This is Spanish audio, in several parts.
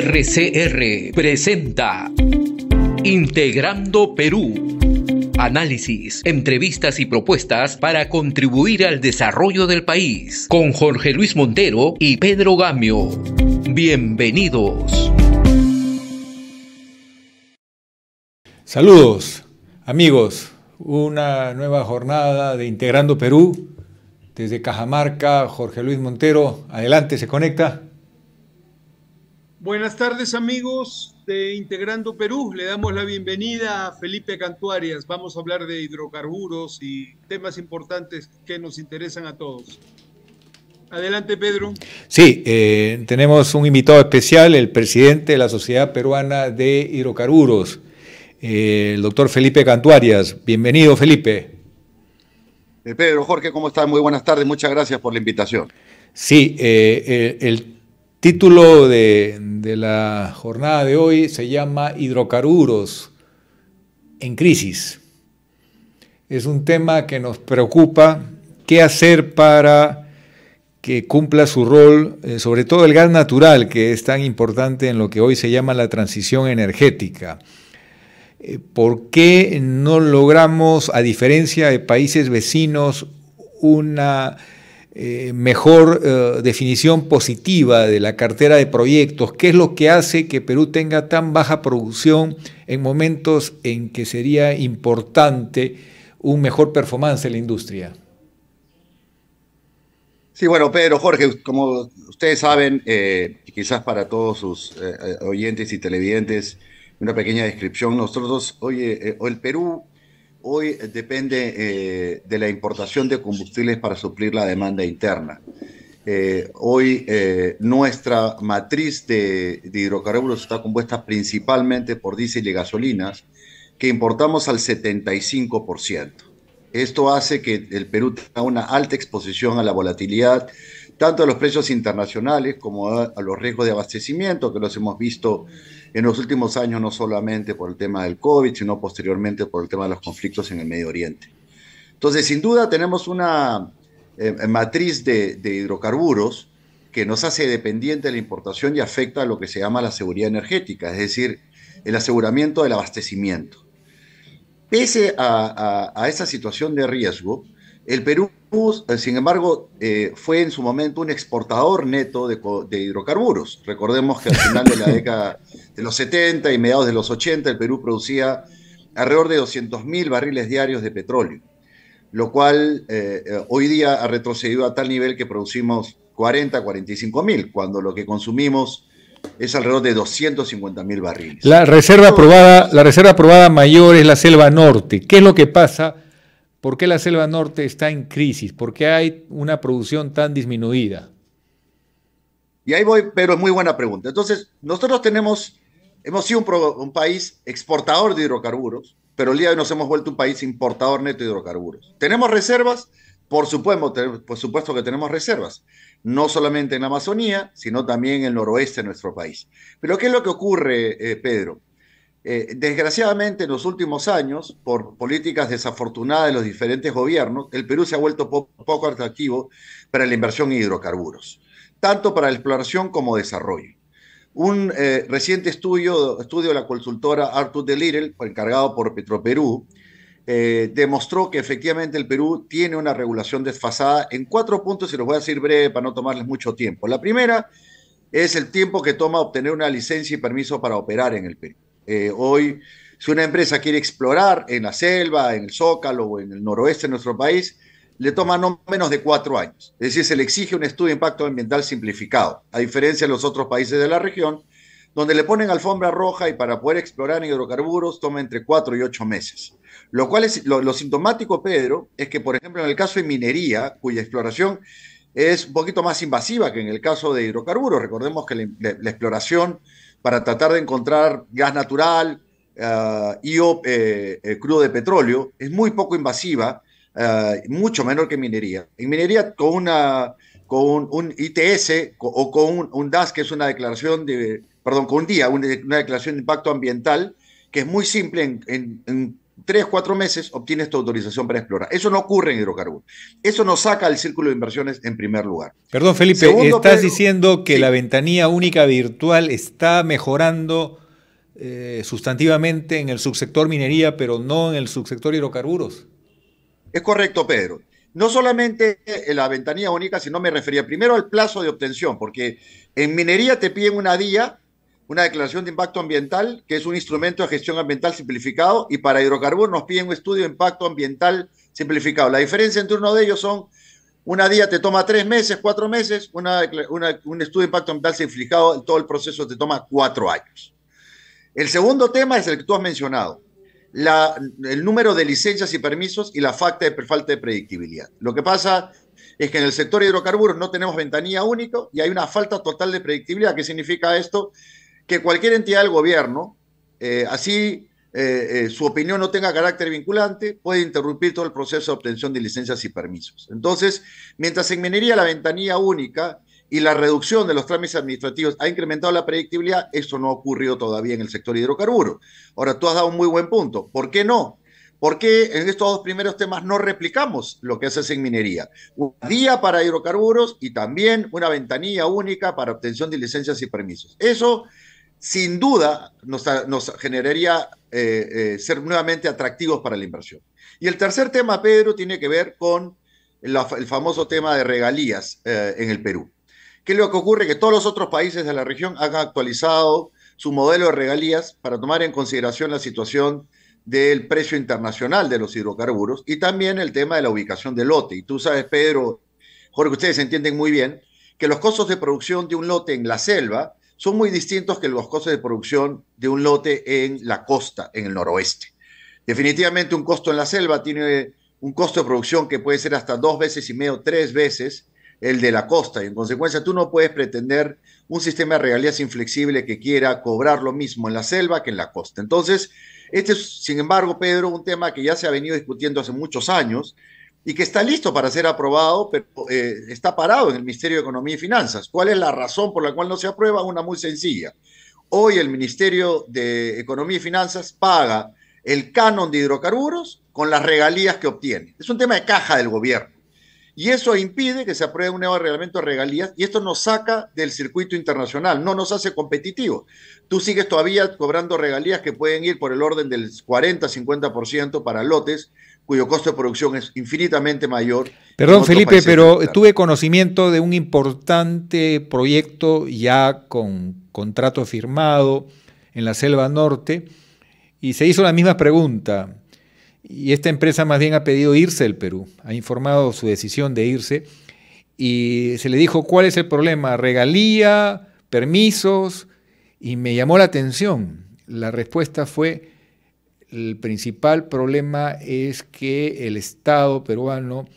RCR presenta Integrando Perú. Análisis, entrevistas y propuestas para contribuir al desarrollo del país con Jorge Luis Montero y Pedro Gamio. Bienvenidos. Saludos, amigos. Una nueva jornada de Integrando Perú. Desde Cajamarca, Jorge Luis Montero, adelante, se conecta. Buenas tardes amigos de Integrando Perú. Le damos la bienvenida a Felipe Cantuarias. Vamos a hablar de hidrocarburos y temas importantes que nos interesan a todos. Adelante, Pedro. Sí, eh, tenemos un invitado especial, el presidente de la Sociedad Peruana de Hidrocarburos, eh, el doctor Felipe Cantuarias. Bienvenido, Felipe. Eh, Pedro, Jorge, ¿cómo estás? Muy buenas tardes. Muchas gracias por la invitación. Sí, el Título de, la jornada de hoy se llama Hidrocarburos en crisis. Es un tema que nos preocupa. ¿Qué hacer para que cumpla su rol, eh, sobre todo el gas natural, que es tan importante en lo que hoy se llama la transición energética? Eh, ¿Por qué no logramos, a diferencia de países vecinos, una eh, mejor eh, definición positiva de la cartera de proyectos, qué es lo que hace que Perú tenga tan baja producción en momentos en que sería importante un mejor performance en la industria. Sí, bueno, Pedro, Jorge, como ustedes saben, eh, quizás para todos sus oyentes y televidentes, una pequeña descripción. Nosotros, oye, el Perú hoy eh, depende eh, de la importación de combustibles para suplir la demanda interna. Eh, hoy nuestra matriz de, hidrocarburos está compuesta principalmente por diésel y gasolinas, que importamos al 75%. Esto hace que el Perú tenga una alta exposición a la volatilidad, tanto a los precios internacionales como a, a los riesgos de abastecimiento, que los hemos visto en los últimos años, no solamente por el tema del COVID, sino posteriormente por el tema de los conflictos en el Medio Oriente. Entonces, sin duda, tenemos una eh, matriz de, hidrocarburos que nos hace dependiente de la importación y afecta a lo que se llama la seguridad energética, es decir, el aseguramiento del abastecimiento. Pese a, esa situación de riesgo, el Perú, eh, sin embargo, eh, fue en su momento un exportador neto de, hidrocarburos. Recordemos que al final de la década de los 70 y mediados de los 80, el Perú producía alrededor de 200.000 barriles diarios de petróleo, lo cual eh, hoy día ha retrocedido a tal nivel que producimos 40, 45 mil, cuando lo que consumimos es alrededor de 250 mil barriles. La reserva, aprobada, la reserva aprobada mayor es la selva norte. ¿Qué es lo que pasa ¿Por qué la selva norte está en crisis? ¿Por qué hay una producción tan disminuida? Y ahí voy, pero es muy buena pregunta. Entonces, nosotros tenemos, hemos sido un, país exportador de hidrocarburos, pero el día de hoy nos hemos vuelto un país importador neto de hidrocarburos. ¿Tenemos reservas? Por supuesto, que tenemos reservas, no solamente en la Amazonía, sino también en el noroeste de nuestro país. Pero ¿qué es lo que ocurre, eh, Pedro? Eh, desgraciadamente, en los últimos años, por políticas desafortunadas de los diferentes gobiernos, el Perú se ha vuelto poco atractivo para la inversión en hidrocarburos, tanto para la exploración como desarrollo. Un eh, reciente estudio, estudio de la consultora Arthur de Little, encargado por Petroperú, eh, demostró que efectivamente el Perú tiene una regulación desfasada en cuatro puntos y los voy a decir breve para no tomarles mucho tiempo. La primera es el tiempo que toma obtener una licencia y permiso para operar en el Perú. Eh, hoy, si una empresa quiere explorar en la selva, en el Zócalo o en el noroeste de nuestro país, le toma no menos de cuatro años. Es decir, se le exige un estudio de impacto ambiental simplificado, a diferencia de los otros países de la región, donde le ponen alfombra roja y para poder explorar hidrocarburos toma entre cuatro y ocho meses. Lo cual es lo, sintomático, Pedro, es que, por ejemplo, en el caso de minería, cuya exploración es un poquito más invasiva que en el caso de hidrocarburos. Recordemos que la exploración para tratar de encontrar gas natural eh, y eh, eh, crudo de petróleo. Es muy poco invasiva, mucho menor que minería. En minería, con, una, con un ITS o con un, DAS, que es una declaración de, perdón, con un día, declaración de impacto ambiental, que es muy simple en tres, cuatro meses obtienes tu autorización para explorar. Eso no ocurre en hidrocarburos. Eso nos saca del círculo de inversiones en primer lugar. Perdón, Felipe, estás diciendo que la ventanía única virtual está mejorando eh, sustantivamente en el subsector minería, pero no en el subsector hidrocarburos. Es correcto, Pedro. No solamente en eh, la ventanía única, sino me refería primero al plazo de obtención, porque en minería te piden una día una declaración de impacto ambiental, que es un instrumento de gestión ambiental simplificado, y para hidrocarburos nos piden un estudio de impacto ambiental simplificado. La diferencia entre uno de ellos son, una día te toma tres meses, cuatro meses, un estudio de impacto ambiental simplificado, todo el proceso te toma cuatro años. El segundo tema es el que tú has mencionado, el número de licencias y permisos y la falta de, falta de predictibilidad. Lo que pasa es que en el sector hidrocarburos no tenemos ventanilla única y hay una falta total de predictibilidad. ¿Qué significa esto? que cualquier entidad del gobierno, eh, así eh, eh, su opinión no tenga carácter vinculante, puede interrumpir todo el proceso de obtención de licencias y permisos. Entonces, mientras en minería la ventanilla única y la reducción de los trámites administrativos ha incrementado la predictibilidad, eso no ha ocurrido todavía en el sector hidrocarburo. Ahora, tú has dado un muy buen punto. ¿Por qué no? ¿Por qué en estos dos primeros temas no replicamos lo que haces en minería? Un día para hidrocarburos y también una ventanilla única para obtención de licencias y permisos. Eso sin duda nos, generaría eh, eh, ser nuevamente atractivos para la inversión. Y el tercer tema, Pedro, tiene que ver con el famoso tema de regalías eh, en el Perú. ¿Qué es lo que ocurre? Que todos los otros países de la región han actualizado su modelo de regalías para tomar en consideración la situación del precio internacional de los hidrocarburos y también el tema de la ubicación del lote. Y tú sabes, Pedro, Jorge, ustedes entienden muy bien que los costos de producción de un lote en la selva son muy distintos que los costos de producción de un lote en la costa, en el noroeste. Definitivamente un costo en la selva tiene un costo de producción que puede ser hasta dos veces y medio, tres veces el de la costa. Y en consecuencia, tú no puedes pretender un sistema de regalías inflexible que quiera cobrar lo mismo en la selva que en la costa. Entonces, este es, sin embargo, Pedro, un tema que ya se ha venido discutiendo hace muchos años y que está listo para ser aprobado, pero eh, está parado en el Ministerio de Economía y Finanzas. ¿Cuál es la razón por la cual no se aprueba? Una muy sencilla. Hoy el Ministerio de Economía y Finanzas paga el canon de hidrocarburos con las regalías que obtiene. Es un tema de caja del gobierno. Y eso impide que se apruebe un nuevo reglamento de regalías y esto nos saca del circuito internacional, no nos hace competitivos. Tú sigues todavía cobrando regalías que pueden ir por el orden del 40-50% para lotes cuyo costo de producción es infinitamente mayor. Perdón, Felipe, pero tuve conocimiento de un importante proyecto ya con contrato firmado en la Selva Norte y se hizo la misma pregunta. Y esta empresa más bien ha pedido irse del Perú, ha informado su decisión de irse y se le dijo cuál es el problema, regalía, permisos, y me llamó la atención. La respuesta fue el principal problema es que el Estado peruano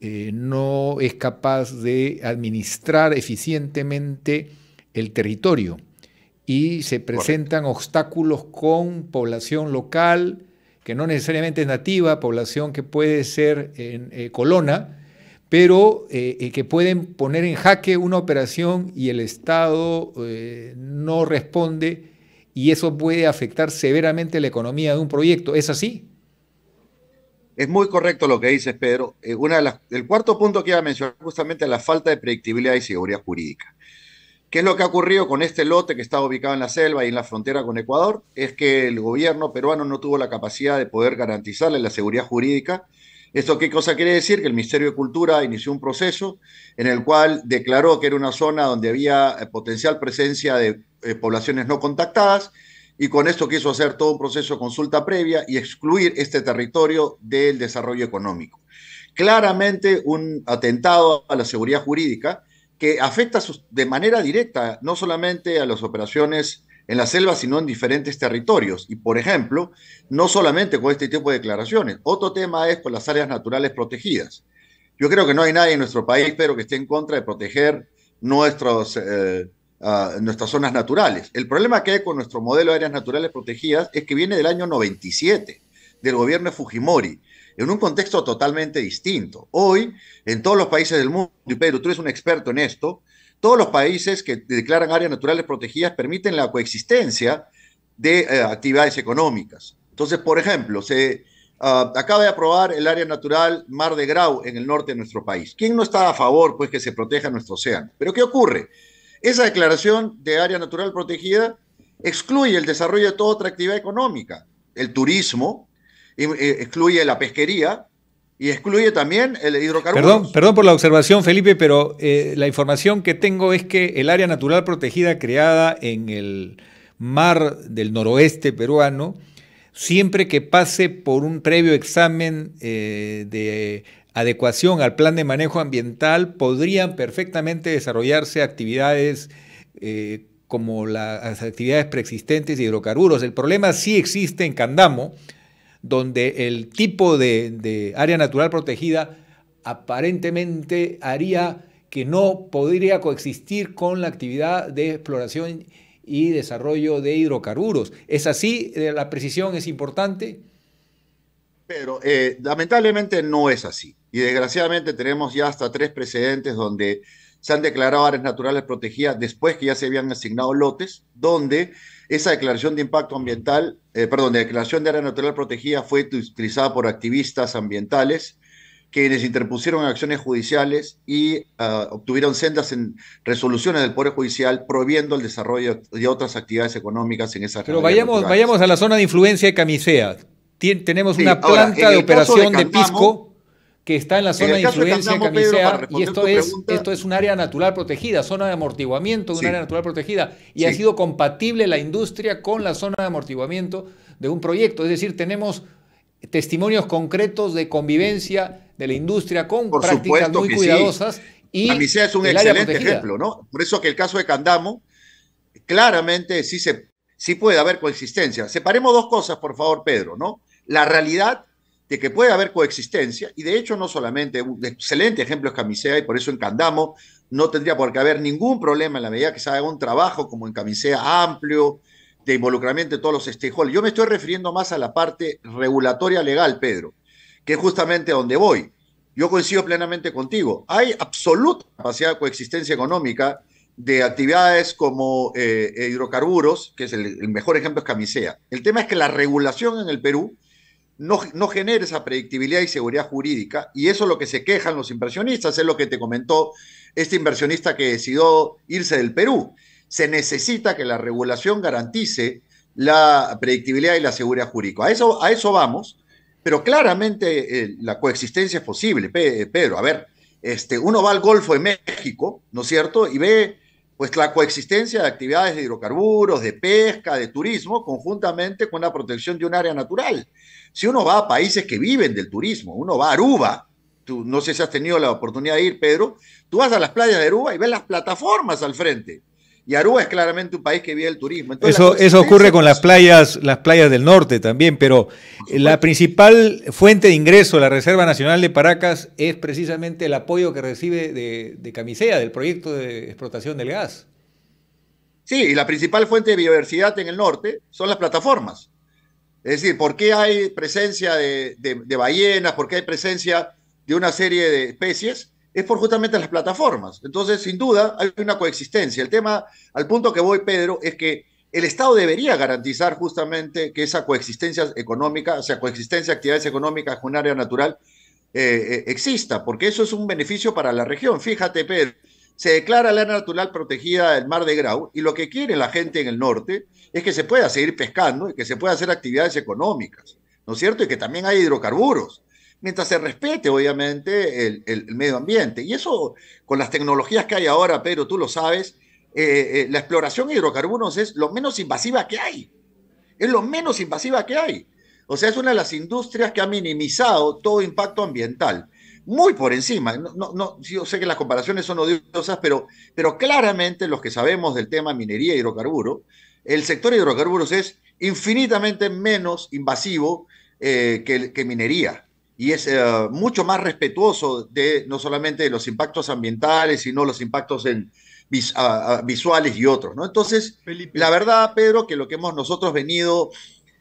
eh, no es capaz de administrar eficientemente el territorio y se presentan obstáculos con población local, que no necesariamente es nativa, población que puede ser en, eh, colona, pero eh, que pueden poner en jaque una operación y el Estado no responde y eso puede afectar severamente la economía de un proyecto. ¿Es así? Es muy correcto lo que dices, Pedro. Eh, una de las, el cuarto punto que iba a mencionar justamente la falta de predictibilidad y seguridad jurídica. ¿Qué es lo que ha ocurrido con este lote que estaba ubicado en la selva y en la frontera con Ecuador? Es que el gobierno peruano no tuvo la capacidad de poder garantizarle la seguridad jurídica ¿Esto qué cosa quiere decir? Que el Ministerio de Cultura inició un proceso en el cual declaró que era una zona donde había eh, potencial presencia de eh, poblaciones no contactadas y con esto quiso hacer todo un proceso de consulta previa y excluir este territorio del desarrollo económico. Claramente un atentado a la seguridad jurídica que afecta de manera directa no solamente a las operaciones en la selva, sino en diferentes territorios. Y, por ejemplo, no solamente con este tipo de declaraciones, otro tema es con las áreas naturales protegidas. Yo creo que no hay nadie en nuestro país, pero que esté en contra de proteger eh, nuestras zonas naturales. El problema que hay con nuestro modelo de áreas naturales protegidas es que viene del año 97, del gobierno de Fujimori en un contexto totalmente distinto. Hoy, en todos los países del mundo, y Pedro, tú eres un experto en esto, todos los países que declaran áreas naturales protegidas permiten la coexistencia de eh, actividades económicas. Entonces, por ejemplo, se ah, acaba de aprobar el área natural Mar de Grau en el norte de nuestro país. ¿Quién no está a favor pues que se proteja nuestro océano? Pero ¿qué ocurre? Esa declaración de área natural protegida excluye el desarrollo de toda otra actividad económica, el turismo, eh, excluye la pesquería, y excluye también el hidrocarburos. Perdón, por la observación, Felipe, pero eh, la información que tengo es que el área natural protegida creada en el mar del noroeste peruano, siempre que pase por un previo examen eh, de adecuación al plan de manejo ambiental, podrían perfectamente desarrollarse actividades eh, como las actividades preexistentes de hidrocarburos. El problema sí existe en Candamo, donde el tipo de, área natural protegida aparentemente haría que no podría coexistir con la actividad de exploración y desarrollo de hidrocarburos. ¿Es así? Eh, ¿La precisión es importante? Pero eh, lamentablemente no es así. Y desgraciadamente tenemos ya hasta tres precedentes donde se han declarado áreas naturales protegidas después que ya se habían asignado lotes, donde esa declaración de impacto ambiental, eh, perdón, de declaración de área natural protegida fue utilizada por activistas ambientales quienes interpusieron acciones judiciales y ah, obtuvieron sendas en resoluciones del Poder Judicial prohibiendo el desarrollo de otras actividades económicas en esa región. Pero vayamos, vayamos a la zona de influencia de Camisea. tenemos una planta de operación de, Pisco que está en la zona de influencia de Camisea, y esto es, esto es un área natural protegida, zona de amortiguamiento de un área natural protegida, y ha sido compatible la industria con la zona de amortiguamiento de un proyecto. Es decir, tenemos testimonios concretos de convivencia de la industria con prácticas muy cuidadosas. Y Camisea es un excelente ejemplo, ¿no? Por eso que el caso de Candamo, claramente sí, se, sí puede haber coexistencia. Separemos dos cosas, por favor, Pedro, ¿no? La realidad de que puede haber coexistencia, y de hecho no solamente, un excelente ejemplo es Camisea, y por eso en Candamo no tendría por qué haber ningún problema en la medida que se haga un trabajo como en Camisea amplio, de involucramiento de todos los stakeholders. Yo me estoy refiriendo más a la parte regulatoria legal, Pedro, que es justamente donde voy. Yo coincido plenamente contigo. Hay absoluta capacidad de coexistencia económica de actividades como eh, hidrocarburos, que es el mejor ejemplo es Camisea. El tema es que la regulación en el Perú no, no, genera esa predictibilidad y seguridad jurídica, y eso es lo que se quejan los inversionistas, es lo que te comentó este inversionista que decidió irse del Perú. Se necesita que la regulación garantice la predictibilidad y la seguridad jurídica. A eso, a eso vamos, pero claramente eh, la coexistencia es posible, Pedro. A ver, este, uno va al Golfo de México, ¿no es cierto? Y ve pues la coexistencia de actividades de hidrocarburos, de pesca, de turismo, conjuntamente con la protección de un área natural. Si uno va a países que viven del turismo, uno va a Aruba, tú no sé si has tenido la oportunidad de ir, Pedro, tú vas a las playas de Aruba y ves las plataformas al frente. Y Aruba es claramente un país que vive del turismo. eso eso ocurre con las playas, las playas del norte también, pero eh, la principal fuente de ingreso de la Reserva Nacional de Paracas es precisamente el apoyo que recibe de Camisea, del proyecto de explotación del gas. Sí, y la principal fuente de biodiversidad en el norte son las plataformas. Es decir, ¿por qué hay presencia de, ballenas? ¿Por qué hay presencia de una serie de especies? Es por justamente las plataformas. Entonces, sin duda, hay una coexistencia. El tema, al punto que voy, Pedro, es que el Estado debería garantizar justamente que esa coexistencia económica, o sea, coexistencia de actividades económicas con un área natural, eh, eh, exista, porque eso es un beneficio para la región. Fíjate, Pedro, se declara la área natural protegida del Mar de Grau y lo que quiere la gente en el norte es que se pueda seguir pescando y que se pueda hacer actividades económicas, ¿no es cierto? Y que también hay hidrocarburos, mientras se respete, obviamente, el, medio ambiente. Y eso, con las tecnologías que hay ahora, Pedro, tú lo sabes, eh, eh, la exploración de hidrocarburos es lo menos invasiva que hay. Es lo menos invasiva que hay. O sea, es una de las industrias que ha minimizado todo impacto ambiental. Muy por encima. No, yo sé que las comparaciones son odiosas, pero, pero claramente los que sabemos del tema minería y hidrocarburos, el sector hidrocarburos es infinitamente menos invasivo eh, que, minería y es eh, mucho más respetuoso de no solamente de los impactos ambientales, sino los impactos visuales y otros. ¿no? Entonces, la verdad, Pedro, que lo que hemos nosotros venido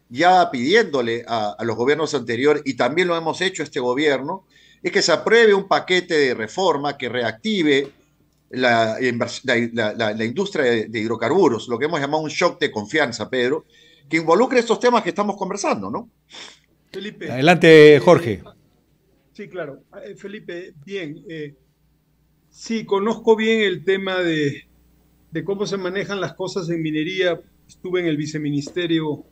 ya pidiéndole a, a los gobiernos anteriores, y también lo hemos hecho este gobierno, es que se apruebe un paquete de reforma que reactive la, industria de, hidrocarburos, lo que hemos llamado un shock de confianza, Pedro, que involucre estos temas que estamos conversando, ¿no? Felipe. Adelante, eh, Jorge. Sí, claro. Eh, Felipe, bien. Eh, sí, conozco bien el tema de, de cómo se manejan las cosas en minería. Estuve en el viceministerio,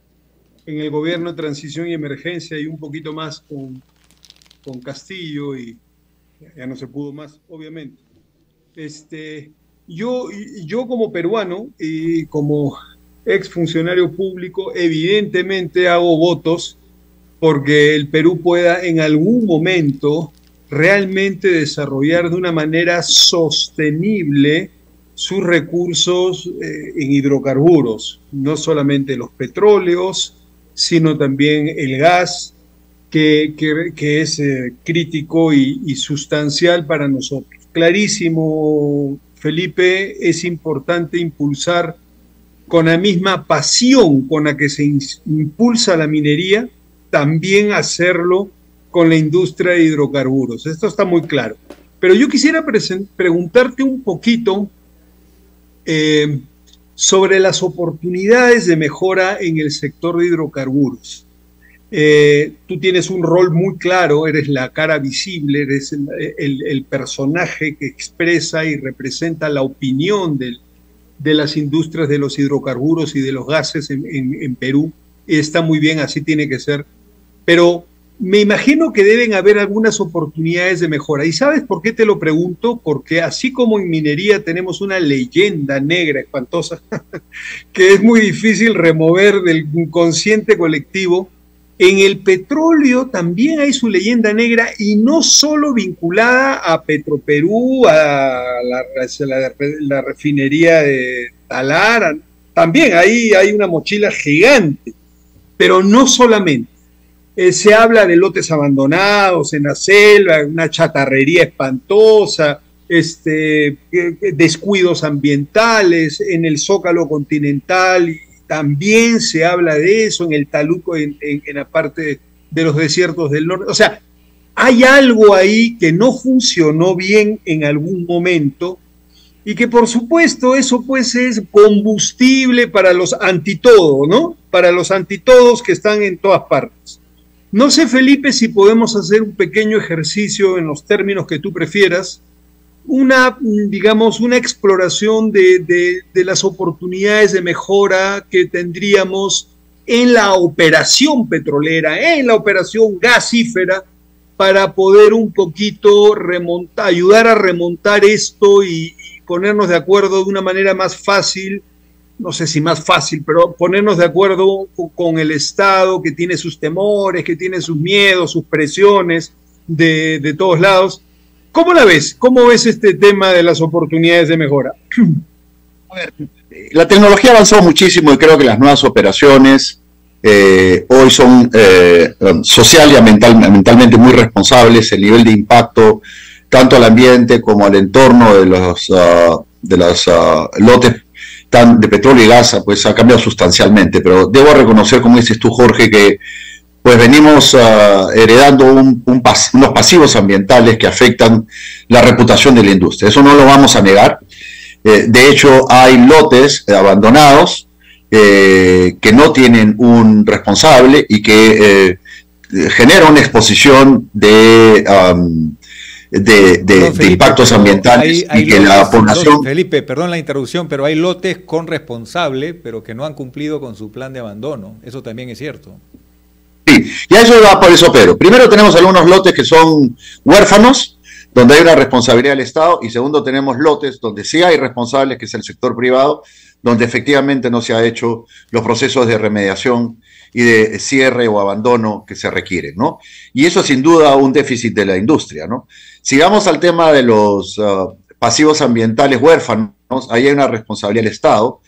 en el gobierno de transición y emergencia y un poquito más con, con Castillo y ya no se pudo más, obviamente. Este, yo, yo como peruano y como ex funcionario público, evidentemente hago votos porque el Perú pueda en algún momento realmente desarrollar de una manera sostenible sus recursos eh, en hidrocarburos, no solamente los petróleos, sino también el gas, que, es eh, crítico y sustancial para nosotros. Clarísimo, Felipe, es importante impulsar con la misma pasión con la que se impulsa la minería, también hacerlo con la industria de hidrocarburos. Esto está muy claro. Pero yo quisiera preguntarte un poquito eh, sobre las oportunidades de mejora en el sector de hidrocarburos. Eh, tú tienes un rol muy claro, eres la cara visible, eres el, personaje que expresa y representa la opinión de las industrias de los hidrocarburos y de los gases en, en, Perú. Está muy bien, así tiene que ser. Pero me imagino que deben haber algunas oportunidades de mejora. ¿Y sabes por qué te lo pregunto? Porque así como en minería tenemos una leyenda negra espantosa que es muy difícil remover del consciente colectivo, en el petróleo también hay su leyenda negra y no solo vinculada a Petroperú, a la, refinería de Talara, también ahí hay una mochila gigante, pero no solamente. Eh, se habla de lotes abandonados en la selva, una chatarrería espantosa, este, eh, descuidos ambientales en el zócalo continental también se habla de eso, en el Taluco, en, la parte de, los desiertos del norte. O sea, hay algo ahí que no funcionó bien en algún momento y que por supuesto eso pues es combustible para los antitodos, ¿no? Para los antitodos que están en todas partes. No sé, Felipe, si podemos hacer un pequeño ejercicio en los términos que tú prefieras una, digamos, una exploración de, las oportunidades de mejora que tendríamos en la operación petrolera, en la operación gasífera, para poder un poquito ayudar a remontar esto y, ponernos de acuerdo de una manera más fácil, no sé si más fácil, pero ponernos de acuerdo con el Estado que tiene sus temores, que tiene sus miedos, sus presiones de todos lados ¿Cómo la ves? ¿Cómo ves este tema de las oportunidades de mejora? A ver, la tecnología ha avanzado muchísimo y creo que las nuevas operaciones eh, hoy son eh, social y mentalmente muy responsables. El nivel de impacto tanto al ambiente como al entorno de los, ah, de los ah, lotes de petróleo y gas pues, ha cambiado sustancialmente. Pero debo reconocer, como dices tú, Jorge, que pues venimos ah, heredando unos pasivos ambientales que afectan la reputación de la industria. Eso no lo vamos a negar. Eh, de hecho, hay lotes abandonados eh, que no tienen un responsable y que generan eh, genera una exposición de, impactos ambientales y que la población... Felipe, perdón la interrupción, pero hay lotes con responsable, pero que no han cumplido con su plan de abandono. Eso también es cierto. Sí, y a eso va por eso, Pero Primero tenemos algunos lotes que son huérfanos, donde hay una responsabilidad del Estado, y segundo tenemos lotes donde sí hay responsables, que es el sector privado, donde efectivamente no se han hecho los procesos de remediación y de cierre o abandono que se requieren, ¿no? Y eso es sin duda un déficit de la industria, ¿no? Si vamos al tema de los ah, pasivos ambientales huérfanos, ahí hay una responsabilidad del Estado,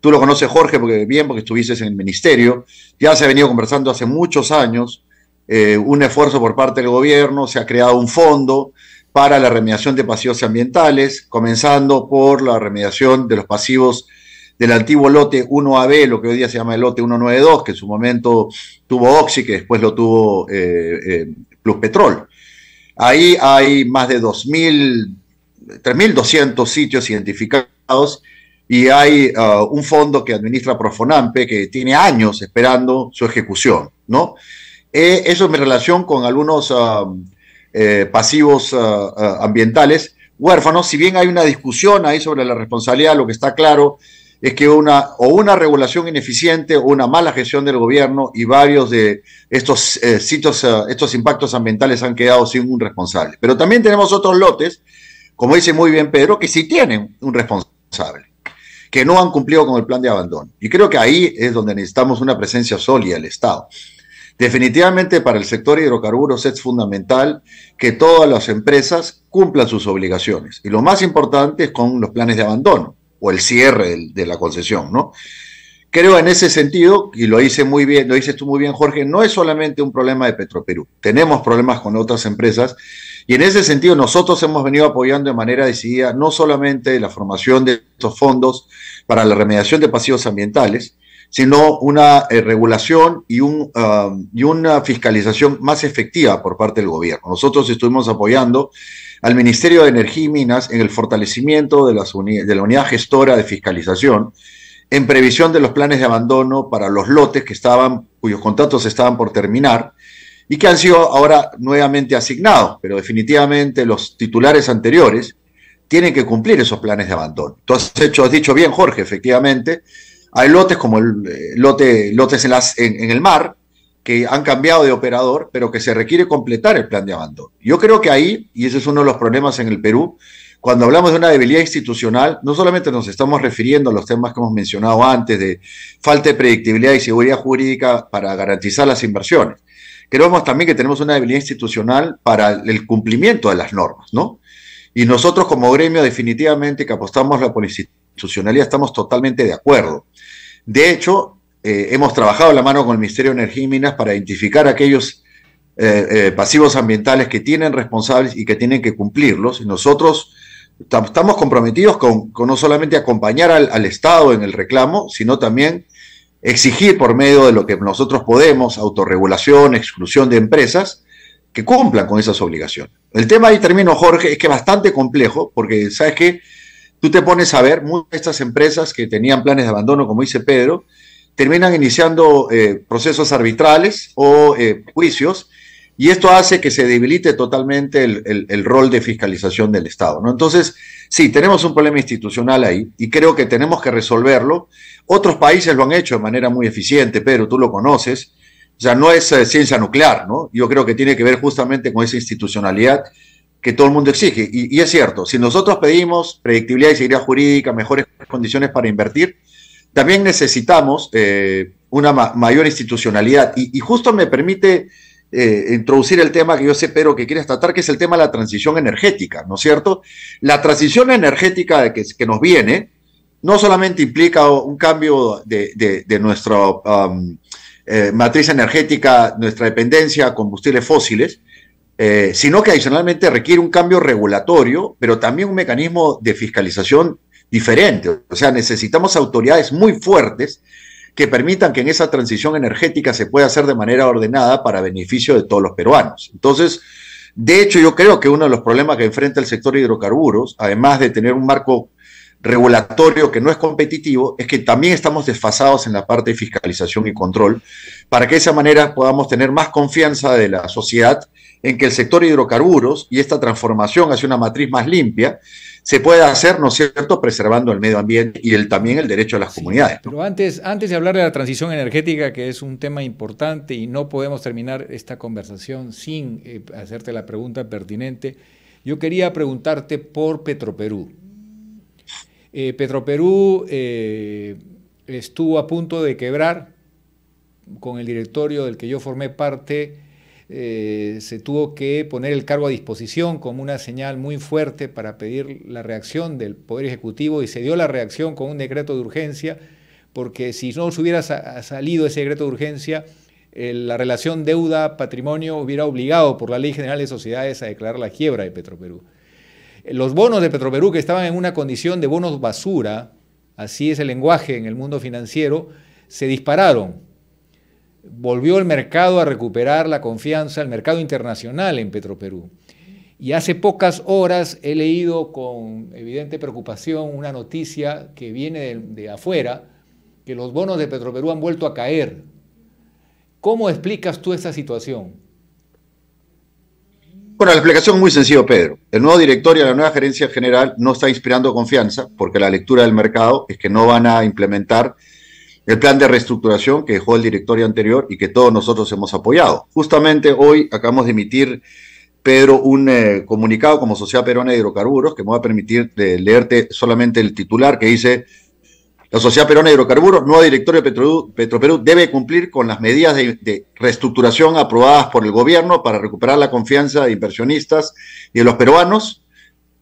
Tú lo conoces, Jorge, porque bien, porque estuviste en el ministerio. Ya se ha venido conversando hace muchos años eh, un esfuerzo por parte del gobierno, se ha creado un fondo para la remediación de pasivos ambientales, comenzando por la remediación de los pasivos del antiguo lote 1AB, lo que hoy día se llama el lote 192, que en su momento tuvo Oxy, que después lo tuvo eh, eh, Plus Petrol. Ahí hay más de 2.000, 3.200 sitios identificados y hay ah, un fondo que administra Profonampe que tiene años esperando su ejecución, ¿no? Eh, eso es mi relación con algunos ah, eh, pasivos ah, ambientales huérfanos, si bien hay una discusión ahí sobre la responsabilidad, lo que está claro es que una o una regulación ineficiente o una mala gestión del gobierno y varios de estos eh, estos impactos ambientales han quedado sin un responsable. Pero también tenemos otros lotes, como dice muy bien Pedro, que sí tienen un responsable que no han cumplido con el plan de abandono. Y creo que ahí es donde necesitamos una presencia sólida del Estado. Definitivamente para el sector hidrocarburos es fundamental que todas las empresas cumplan sus obligaciones. Y lo más importante es con los planes de abandono o el cierre de la concesión, ¿no? Creo en ese sentido, y lo hice muy bien, lo dices tú muy bien, Jorge, no es solamente un problema de Petroperú. Tenemos problemas con otras empresas y en ese sentido nosotros hemos venido apoyando de manera decidida no solamente la formación de estos fondos para la remediación de pasivos ambientales, sino una eh, regulación y, un, um, una fiscalización más efectiva por parte del gobierno. Nosotros estuvimos apoyando al Ministerio de Energía y Minas en el fortalecimiento de, de la unidad gestora de fiscalización en previsión de los planes de abandono para los lotes que estaban, cuyos contratos estaban por terminar y que han sido ahora nuevamente asignados, pero definitivamente los titulares anteriores tienen que cumplir esos planes de abandono. Tú has, hecho, has dicho bien, Jorge, efectivamente, hay lotes como el eh, lote, lotes en, en el mar que han cambiado de operador, pero que se requiere completar el plan de abandono. Yo creo que ahí, y ese es uno de los problemas en el Perú, cuando hablamos de una debilidad institucional, no solamente nos estamos refiriendo a los temas que hemos mencionado antes de falta de predictibilidad y seguridad jurídica para garantizar las inversiones, creemos también que tenemos una debilidad institucional para el cumplimiento de las normas, ¿no? Y nosotros como gremio definitivamente que apostamos la institucionalidad estamos totalmente de acuerdo. De hecho, eh, hemos trabajado la mano con el Ministerio de Energía y Minas para identificar aquellos eh, eh, pasivos ambientales que tienen responsables y que tienen que cumplirlos. Y nosotros estamos comprometidos con, no solamente acompañar al Estado en el reclamo, sino también exigir por medio de lo que nosotros podemos, autorregulación, exclusión de empresas, que cumplan con esas obligaciones. El tema, ahí termino Jorge, es que es bastante complejo, porque sabes que tú te pones a ver, muchas de estas empresas que tenían planes de abandono, como dice Pedro, terminan iniciando eh, procesos arbitrales o eh, juicios y esto hace que se debilite totalmente el, rol de fiscalización del Estado. ¿no? Entonces, sí, tenemos un problema institucional ahí y creo que tenemos que resolverlo. Otros países lo han hecho de manera muy eficiente, Pedro, tú lo conoces. O sea, no es eh, ciencia nuclear, ¿no? Yo creo que tiene que ver justamente con esa institucionalidad que todo el mundo exige. Y, es cierto, si nosotros pedimos predictibilidad y seguridad jurídica, mejores condiciones para invertir, también necesitamos eh, una mayor institucionalidad. y justo me permite eh, introducir el tema que yo sé, pero que quieres tratar, que es el tema de la transición energética, ¿no es cierto? La transición energética que, nos viene no solamente implica un cambio de, nuestra eh, matriz energética, nuestra dependencia a combustibles fósiles, eh, sino que adicionalmente requiere un cambio regulatorio, pero también un mecanismo de fiscalización diferente. O sea, necesitamos autoridades muy fuertes que permitan que en esa transición energética se pueda hacer de manera ordenada para beneficio de todos los peruanos. Entonces, de hecho, yo creo que uno de los problemas que enfrenta el sector de hidrocarburos, además de tener un marco regulatorio que no es competitivo, es que también estamos desfasados en la parte de fiscalización y control, para que de esa manera podamos tener más confianza de la sociedad en que el sector hidrocarburos y esta transformación hacia una matriz más limpia se pueda hacer, ¿no es cierto?, preservando el medio ambiente y el, también el derecho a las comunidades. Pero antes, antes de hablar de la transición energética, que es un tema importante y no podemos terminar esta conversación sin eh, hacerte la pregunta pertinente, yo quería preguntarte por Petroperú. Eh, Petroperú eh, estuvo a punto de quebrar con el directorio del que yo formé parte eh, se tuvo que poner el cargo a disposición como una señal muy fuerte para pedir la reacción del Poder Ejecutivo y se dio la reacción con un decreto de urgencia, porque si no se hubiera salido ese decreto de urgencia, la relación deuda-patrimonio hubiera obligado por la Ley General de Sociedades a declarar la quiebra de Petroperú. Los bonos de Petroperú, que estaban en una condición de bonos basura, así es el lenguaje en el mundo financiero, se dispararon volvió el mercado a recuperar la confianza, el mercado internacional en Petroperú. Y hace pocas horas he leído con evidente preocupación una noticia que viene de, afuera, que los bonos de Petroperú han vuelto a caer. ¿Cómo explicas tú esta situación? Bueno, la explicación es muy sencilla, Pedro. El nuevo directorio y la nueva gerencia general no está inspirando confianza porque la lectura del mercado es que no van a implementar el plan de reestructuración que dejó el directorio anterior y que todos nosotros hemos apoyado. Justamente hoy acabamos de emitir, Pedro, un eh, comunicado como Sociedad Peruana de Hidrocarburos que me va a permitir eh, leerte solamente el titular que dice, la Sociedad Peruana de Hidrocarburos, nuevo directorio de Petroperú, debe cumplir con las medidas de, reestructuración aprobadas por el gobierno para recuperar la confianza de inversionistas y de los peruanos.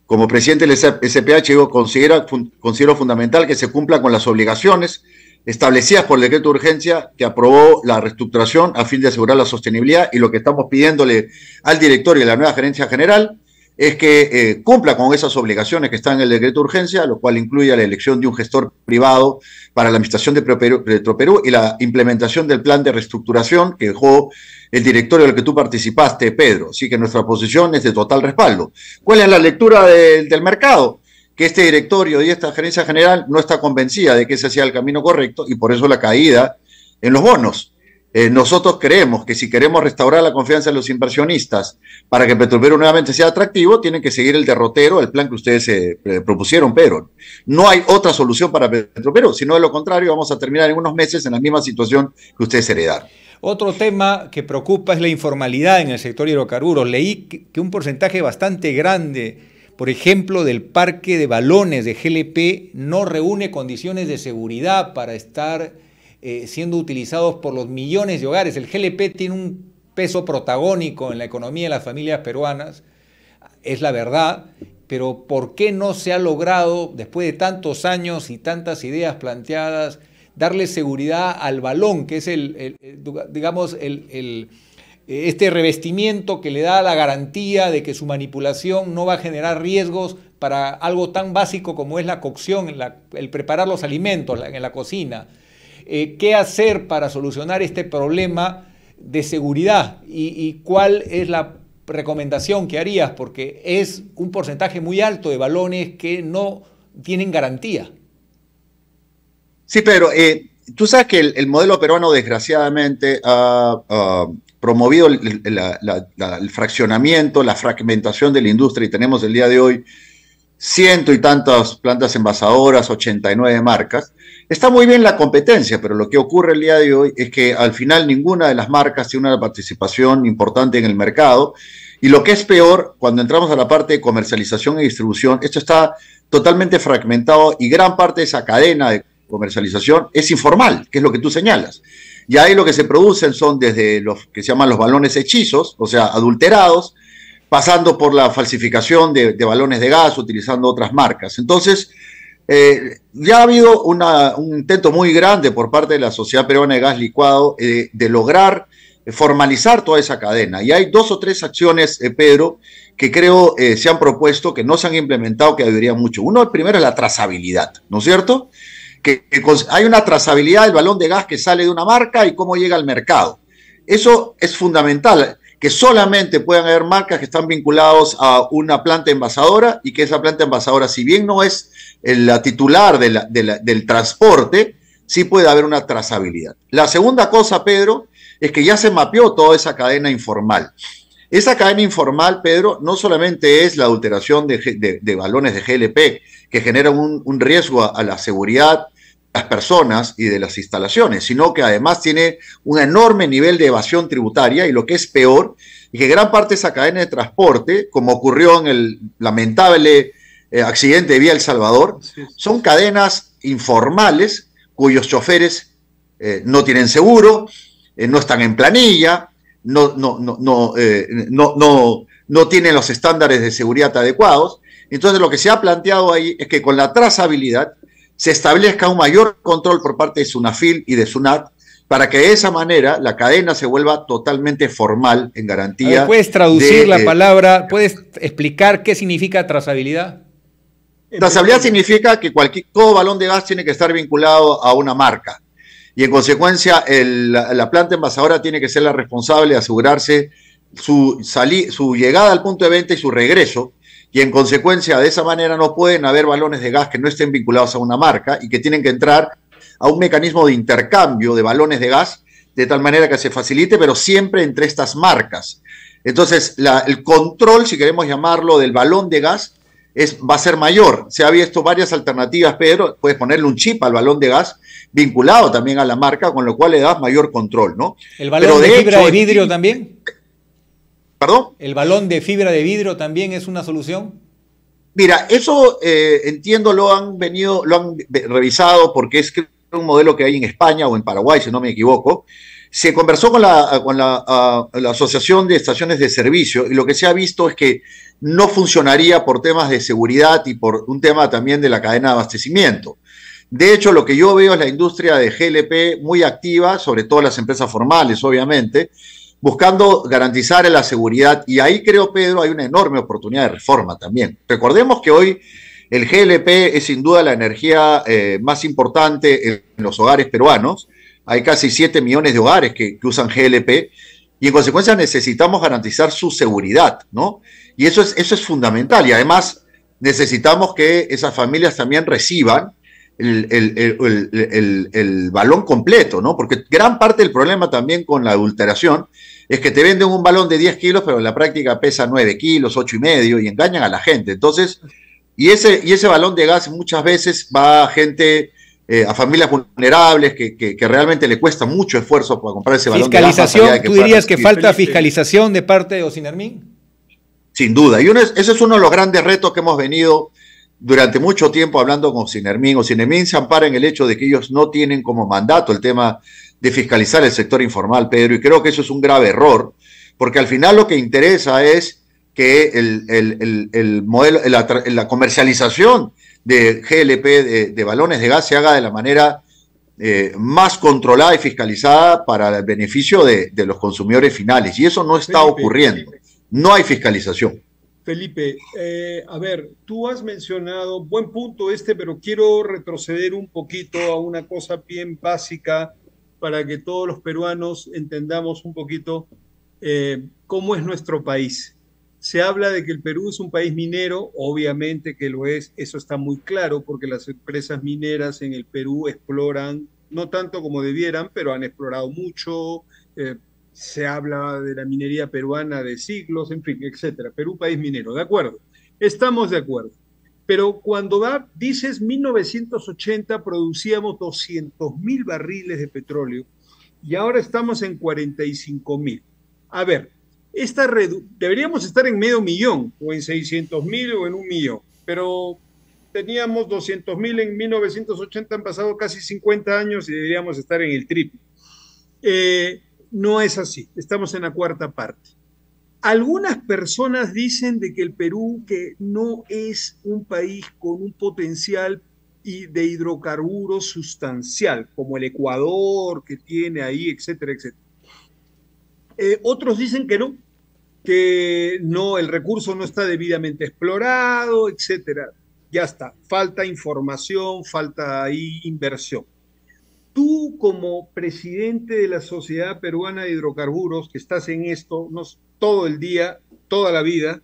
Como presidente del SPH, yo considero fundamental que se cumpla con las obligaciones establecidas por el decreto de urgencia que aprobó la reestructuración a fin de asegurar la sostenibilidad y lo que estamos pidiéndole al directorio y a la nueva gerencia general es que eh, cumpla con esas obligaciones que están en el decreto de urgencia, lo cual incluye la elección de un gestor privado para la administración de Petroperú y la implementación del plan de reestructuración que dejó el directorio del que tú participaste, Pedro. Así que nuestra posición es de total respaldo. ¿Cuál es la lectura del mercado? que este directorio y esta gerencia general no está convencida de que ese hacía el camino correcto y por eso la caída en los bonos. Eh, nosotros creemos que si queremos restaurar la confianza de los inversionistas para que Petrolero nuevamente sea atractivo, tienen que seguir el derrotero, el plan que ustedes eh, propusieron, pero no hay otra solución para si sino de lo contrario vamos a terminar en unos meses en la misma situación que ustedes heredaron. Otro tema que preocupa es la informalidad en el sector hidrocarburos. Leí que un porcentaje bastante grande por ejemplo, del parque de balones de GLP no reúne condiciones de seguridad para estar eh, siendo utilizados por los millones de hogares. El GLP tiene un peso protagónico en la economía de las familias peruanas, es la verdad, pero ¿por qué no se ha logrado, después de tantos años y tantas ideas planteadas, darle seguridad al balón, que es el, digamos, el eh, este revestimiento que le da la garantía de que su manipulación no va a generar riesgos para algo tan básico como es la cocción, el preparar los alimentos en la cocina. Eh, ¿Qué hacer para solucionar este problema de seguridad? ¿Y, cuál es la recomendación que harías? Porque es un porcentaje muy alto de balones que no tienen garantía. Sí, Pedro. Eh, tú sabes que el, modelo peruano desgraciadamente ha, promovido el, fraccionamiento, la fragmentación de la industria y tenemos el día de hoy ciento y tantas plantas envasadoras, 89 marcas. Está muy bien la competencia, pero lo que ocurre el día de hoy es que al final ninguna de las marcas tiene una participación importante en el mercado. Y lo que es peor, cuando entramos a la parte de comercialización y distribución, esto está totalmente fragmentado y gran parte de esa cadena de comercialización es informal, que es lo que tú señalas y ahí lo que se producen son desde los que se llaman los balones hechizos, o sea, adulterados, pasando por la falsificación de, balones de gas, utilizando otras marcas. Entonces, eh, ya ha habido un intento muy grande por parte de la Sociedad Peruana de Gas Licuado eh, de lograr formalizar toda esa cadena. Y hay dos o tres acciones, eh, Pedro, que creo se han propuesto, que no se han implementado, que deberían mucho. Uno, el primero es la trazabilidad, ¿no es cierto? que, hay una trazabilidad del balón de gas que sale de una marca y cómo llega al mercado. Eso es fundamental, que solamente puedan haber marcas que están vinculados a una planta envasadora y que esa planta envasadora, si bien no es la titular del transporte, sí puede haber una trazabilidad. La segunda cosa, Pedro, es que ya se mapeó toda esa cadena informal. Esa cadena informal, Pedro, no solamente es la alteración de, balones de GLP, que generan un, riesgo a, la seguridad las personas y de las instalaciones, sino que además tiene un enorme nivel de evasión tributaria y lo que es peor, y que gran parte de esa cadena de transporte, como ocurrió en el lamentable eh, accidente de Vía El Salvador, son cadenas informales cuyos choferes eh, no tienen seguro, eh, no están en planilla, no, no, no, no, no, no tienen los estándares de seguridad adecuados. Entonces lo que se ha planteado ahí es que con la trazabilidad se establezca un mayor control por parte de SUNAFIL y de SUNAT para que de esa manera la cadena se vuelva totalmente formal en garantía. ¿Puedes traducir la eh, palabra? ¿Puedes explicar qué significa trazabilidad? Trazabilidad significa que cualquier, todo balón de gas tiene que estar vinculado a una marca. Y en consecuencia, el, la, planta envasadora tiene que ser la responsable de asegurarse su, su llegada al punto de venta y su regreso y en consecuencia de esa manera no pueden haber balones de gas que no estén vinculados a una marca y que tienen que entrar a un mecanismo de intercambio de balones de gas de tal manera que se facilite, pero siempre entre estas marcas. Entonces, el control, si queremos llamarlo, del balón de gas es, va a ser mayor. Se ha visto varias alternativas, Pedro. Puedes ponerle un chip al balón de gas vinculado también a la marca, con lo cual le das mayor control, ¿no? ¿El balón de, fibra de vidrio también? ¿El balón de fibra de vidrio también es una solución? Mira, eso eh, entiendo lo han venido, lo han revisado porque es un modelo que hay en España o en Paraguay, si no me equivoco. Se conversó con, la, la, Asociación de Estaciones de Servicio y lo que se ha visto es que no funcionaría por temas de seguridad y por un tema también de la cadena de abastecimiento. De hecho, lo que yo veo es la industria de GLP muy activa, sobre todo las empresas formales, obviamente, buscando garantizar la seguridad. Y ahí creo, Pedro, hay una enorme oportunidad de reforma también. Recordemos que hoy el GLP es sin duda la energía eh, más importante en los hogares peruanos. Hay casi 7 millones de hogares que, usan GLP y en consecuencia necesitamos garantizar su seguridad, ¿no? Y eso es, eso es fundamental. Y además necesitamos que esas familias también reciban el, el, balón completo, ¿no? Porque gran parte del problema también con la adulteración es que te venden un balón de 10 kilos, pero en la práctica pesa 9 kilos, 8 y medio, y engañan a la gente. Entonces, y ese, y ese balón de gas muchas veces va a gente, eh, a familias vulnerables que, realmente le cuesta mucho esfuerzo para comprar ese balón de gas. ¿Fiscalización? ¿Tú dirías que falta fiscalización de parte de Ocinermín? Sin duda. Y uno ese es uno de los grandes retos que hemos venido durante mucho tiempo hablando con Sinermín. O se ampara en el hecho de que ellos no tienen como mandato el tema de fiscalizar el sector informal, Pedro, y creo que eso es un grave error, porque al final lo que interesa es que el, modelo, la, comercialización de GLP de, balones de gas se haga de la manera eh, más controlada y fiscalizada para el beneficio de, los consumidores finales. Y eso no está ocurriendo. No hay fiscalización. Felipe, eh, a ver, tú has mencionado, buen punto este, pero quiero retroceder un poquito a una cosa bien básica para que todos los peruanos entendamos un poquito eh, cómo es nuestro país. Se habla de que el Perú es un país minero, obviamente que lo es, eso está muy claro porque las empresas mineras en el Perú exploran, no tanto como debieran, pero han explorado mucho. Eh, se habla de la minería peruana de siglos, en fin, etcétera. Perú, país minero, de acuerdo. Estamos de acuerdo pero cuando da dices 1980 producíamos 200 mil barriles de petróleo y ahora estamos en 45 mil. A ver, esta deberíamos estar en medio millón o en 600 mil o en un millón, pero teníamos 200 mil en 1980, han pasado casi 50 años y deberíamos estar en el triple. Eh, no es así, estamos en la cuarta parte. Algunas personas dicen de que el Perú, que no es un país con un potencial de hidrocarburos sustancial, como el Ecuador que tiene ahí, etcétera, etcétera. Eh, otros dicen que no, que no, el recurso no está debidamente explorado, etcétera. Ya está, falta información, falta ahí inversión tú como presidente de la Sociedad Peruana de Hidrocarburos, que estás en esto nos, todo el día, toda la vida,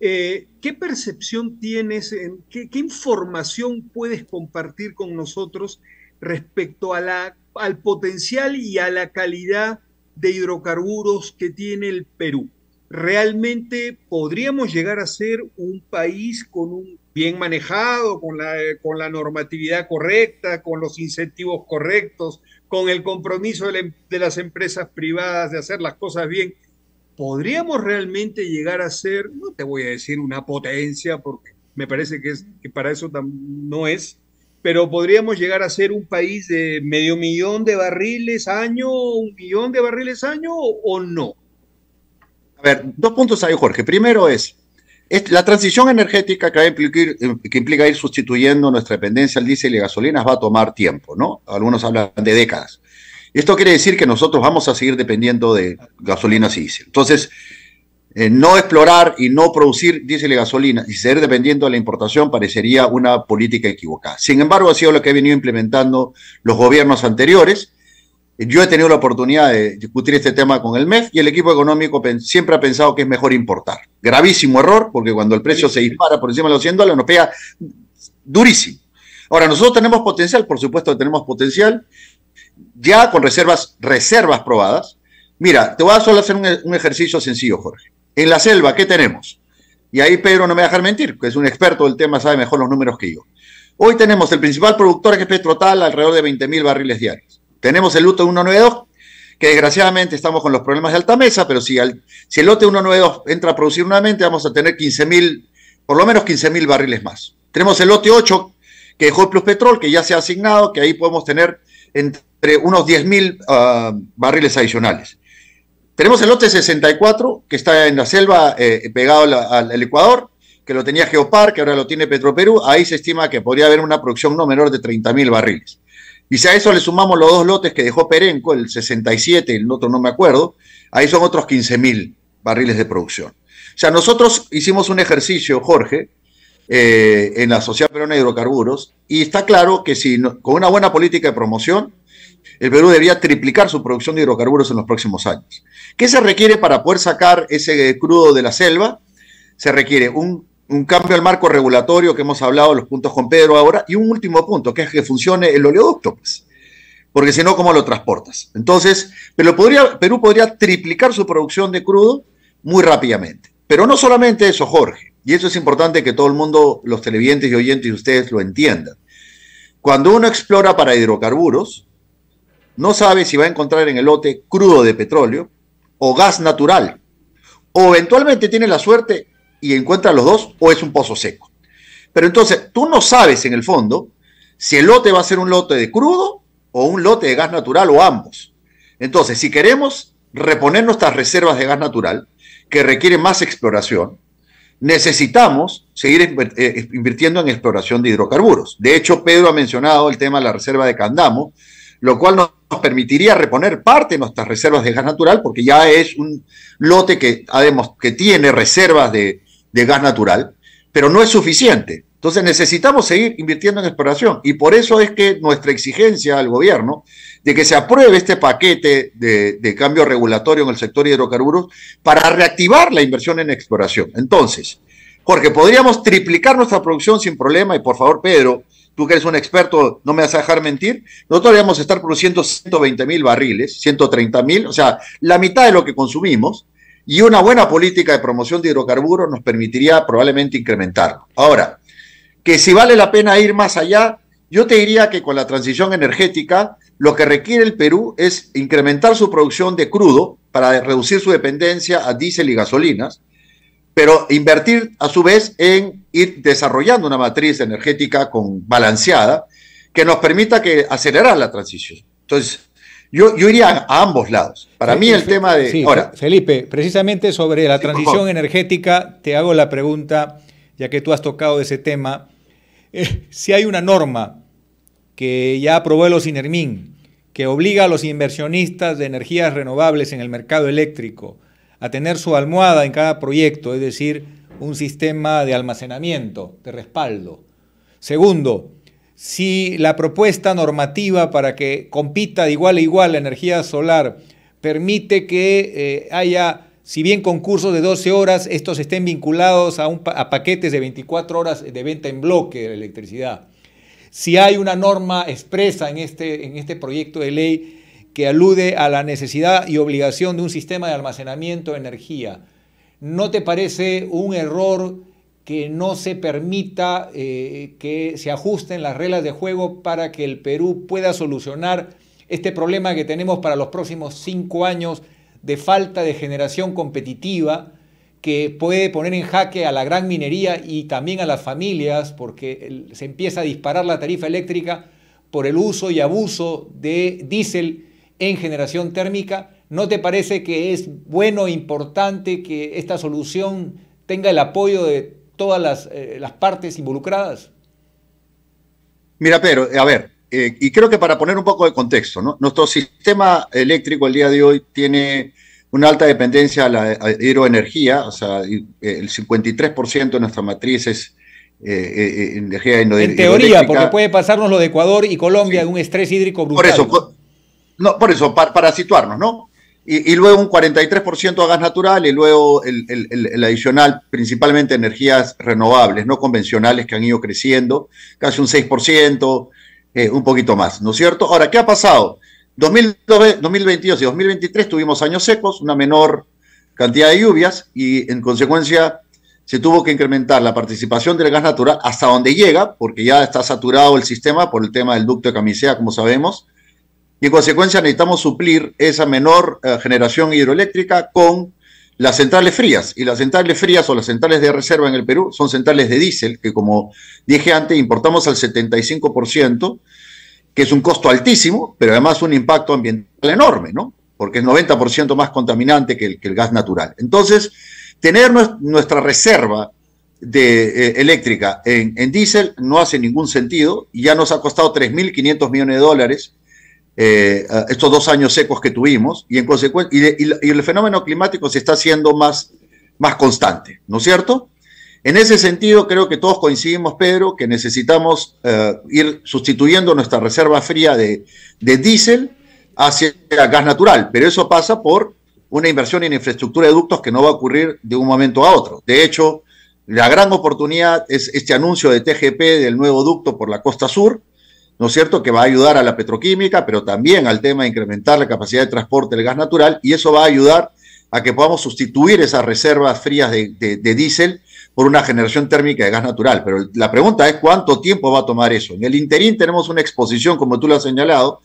eh, ¿qué percepción tienes, en, qué, información puedes compartir con nosotros respecto al potencial y a la calidad de hidrocarburos que tiene el Perú? ¿Realmente podríamos llegar a ser un país con un bien manejado, con la, eh, con la normatividad correcta, con los incentivos correctos, con el compromiso em-, de, las empresas privadas de hacer las cosas bien, podríamos realmente llegar a ser, no te voy a decir una potencia, porque me parece que, es, que para eso no es, pero podríamos llegar a ser un país de medio millón de barriles año, un millón de barriles año o no. A ver, dos puntos ahí, Jorge. Primero es, la transición energética que, implica, eh, implica ir sustituyendo nuestra dependencia al diésel y gasolinas va a tomar tiempo, ¿no? Algunos hablan de décadas. Esto quiere decir que nosotros vamos a seguir dependiendo de gasolinas y diésel. Entonces, eh, no explorar y no producir diésel y gasolina y seguir dependiendo de la importación parecería una política equivocada. Sin embargo, ha sido lo que han venido implementando los gobiernos anteriores yo he tenido la oportunidad de discutir este tema con el MEF y el equipo económico siempre ha pensado que es mejor importar. Gravísimo error, porque cuando el precio se dispara por encima de los 100 dólares nos pega durísimo. Ahora, nosotros tenemos potencial, por supuesto que tenemos potencial, ya con reservas, reservas probadas. Mira, te voy a solo hacer un, ejercicio sencillo, Jorge. En la selva, ¿qué tenemos? Y ahí Pedro no me va a dejar mentir, que es un experto del tema, sabe mejor los números que yo. Hoy tenemos el principal productor, que es Petrotal, alrededor de 20.000 mil barriles diarios tenemos el luto 192, que desgraciadamente estamos con los problemas de alta mesa, pero si, si el lote 192 entra a producir nuevamente, vamos a tener 15.000, por lo menos 15.000 barriles más. Tenemos el lote 8, que dejó el Plus Petrol, que ya se ha asignado, que ahí podemos tener entre unos 10.000 ah, barriles adicionales. Tenemos el lote 64, que está en la selva, eh, pegado al, Ecuador, que lo tenía Geopar, que ahora lo tiene Petroperú. Ahí se estima que podría haber una producción no menor de 30.000 barriles. Y si a eso le sumamos los dos lotes que dejó Perenco, el 67, el otro no me acuerdo, ahí son otros 15 mil barriles de producción. O sea, nosotros hicimos un ejercicio, Jorge, eh, en la Sociedad Peruana de Hidrocarburos, y está claro que si con una buena política de promoción, el Perú debía triplicar su producción de hidrocarburos en los próximos años. ¿Qué se requiere para poder sacar ese crudo de la selva? Se requiere un un cambio al marco regulatorio que hemos hablado los puntos con Pedro ahora, y un último punto, que es que funcione el oleoducto, pues. Porque si no, ¿cómo lo transportas? Entonces, pero podría, Perú podría triplicar su producción de crudo muy rápidamente. Pero no solamente eso, Jorge, y eso es importante que todo el mundo, los televidentes y oyentes y ustedes lo entiendan. Cuando uno explora para hidrocarburos, no sabe si va a encontrar en el lote crudo de petróleo o gas natural. O eventualmente tiene la suerte y encuentra los dos o es un pozo seco. Pero entonces tú no sabes en el fondo si el lote va a ser un lote de crudo o un lote de gas natural o ambos. Entonces, si queremos reponer nuestras reservas de gas natural, que requieren más exploración, necesitamos seguir eh, eh, invirtiendo en exploración de hidrocarburos. De hecho, Pedro ha mencionado el tema de la reserva de Candamo, lo cual nos permitiría reponer parte de nuestras reservas de gas natural, porque ya es un lote que, que tiene reservas de, de gas natural, pero no es suficiente. Entonces necesitamos seguir invirtiendo en exploración y por eso es que nuestra exigencia al gobierno de que se apruebe este paquete de, de cambio regulatorio en el sector hidrocarburos para reactivar la inversión en exploración. Entonces, Jorge, podríamos triplicar nuestra producción sin problema y por favor, Pedro, tú que eres un experto, no me vas a dejar mentir, nosotros deberíamos estar produciendo 120 mil barriles, 130 mil, o sea, la mitad de lo que consumimos, y una buena política de promoción de hidrocarburos nos permitiría probablemente incrementar. Ahora, que si vale la pena ir más allá, yo te diría que con la transición energética, lo que requiere el Perú es incrementar su producción de crudo para reducir su dependencia a diésel y gasolinas, pero invertir a su vez en ir desarrollando una matriz energética con, balanceada que nos permita que acelerar la transición. Entonces, yo, iría a ambos lados. Para mí el tema de... ahora, Felipe, precisamente sobre la transición energética, te hago la pregunta, ya que tú has tocado ese tema, eh, si hay una norma que ya aprobó el Osinermín, que obliga a los inversionistas de energías renovables en el mercado eléctrico a tener su almohada en cada proyecto, es decir, un sistema de almacenamiento, de respaldo. Segundo, si la propuesta normativa para que compita de igual a igual la energía solar permite que eh, haya, si bien concursos de 12 horas, estos estén vinculados a, un, paquetes de 24 horas de venta en bloque de electricidad. Si hay una norma expresa en este, en este proyecto de ley que alude a la necesidad y obligación de un sistema de almacenamiento de energía, ¿no te parece un error? que no se permita eh, que se ajusten las reglas de juego para que el Perú pueda solucionar este problema que tenemos para los próximos cinco años de falta de generación competitiva que puede poner en jaque a la gran minería y también a las familias porque se empieza a disparar la tarifa eléctrica por el uso y abuso de diésel en generación térmica. ¿No te parece que es bueno, e importante que esta solución tenga el apoyo de todas eh, las, partes involucradas? Mira, pero a ver, eh, y creo que para poner un poco de contexto, ¿no? nuestro sistema eléctrico al el día de hoy tiene una alta dependencia a la hidroenergía, o sea, eh, el 53% de nuestra matriz es energía eh, En teoría, porque puede pasarnos lo de Ecuador y Colombia en un estrés hídrico brutal. Por eso, no, por eso para situarnos, ¿no? Y, luego un 43% a gas natural y luego el, adicional, principalmente energías renovables, no convencionales que han ido creciendo, casi un 6%, eh, un poquito más, ¿no es cierto? Ahora, ¿qué ha pasado? 2022 y 2023 tuvimos años secos, una menor cantidad de lluvias y en consecuencia se tuvo que incrementar la participación del gas natural hasta donde llega, porque ya está saturado el sistema por el tema del ducto de camisea, como sabemos, y en consecuencia necesitamos suplir esa menor eh, generación hidroeléctrica con las centrales frías. Y las centrales frías o las centrales de reserva en el Perú son centrales de diésel, que como dije antes, importamos al 75%, que es un costo altísimo, pero además un impacto ambiental enorme, ¿no? Porque es 90% más contaminante que el, gas natural. Entonces, tener nuestra reserva de, eh, eléctrica en, en diésel no hace ningún sentido y ya nos ha costado 3.500 millones de dólares eh, estos dos años secos que tuvimos y en consecuencia, y, el fenómeno climático se está haciendo más, más constante, ¿no es cierto? En ese sentido, creo que todos coincidimos, Pedro, que necesitamos eh, ir sustituyendo nuestra reserva fría de, de diésel hacia gas natural, pero eso pasa por una inversión en infraestructura de ductos que no va a ocurrir de un momento a otro. De hecho, la gran oportunidad es este anuncio de TGP del nuevo ducto por la costa sur, ¿no es cierto?, que va a ayudar a la petroquímica, pero también al tema de incrementar la capacidad de transporte del gas natural, y eso va a ayudar a que podamos sustituir esas reservas frías de, diésel por una generación térmica de gas natural. Pero la pregunta es cuánto tiempo va a tomar eso. En el interín tenemos una exposición, como tú lo has señalado,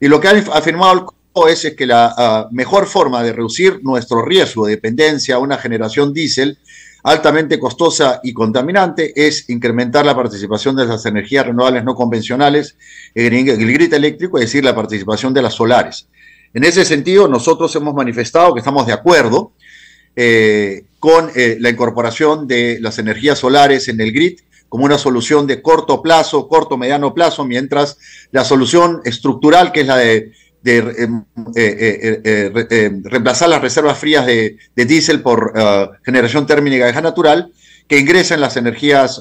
y lo que ha afirmado el es, es que la ah, mejor forma de reducir nuestro riesgo de dependencia a una generación diésel altamente costosa y contaminante es incrementar la participación de las energías renovables no convencionales en el grid eléctrico, es decir, la participación de las solares. En ese sentido, nosotros hemos manifestado que estamos de acuerdo eh, con eh, la incorporación de las energías solares en el grid como una solución de corto plazo, corto, mediano plazo, mientras la solución estructural, que es la de de eh, eh, eh, reemplazar las reservas frías de, diésel por generación térmica de gas natural, que ingresa en las energías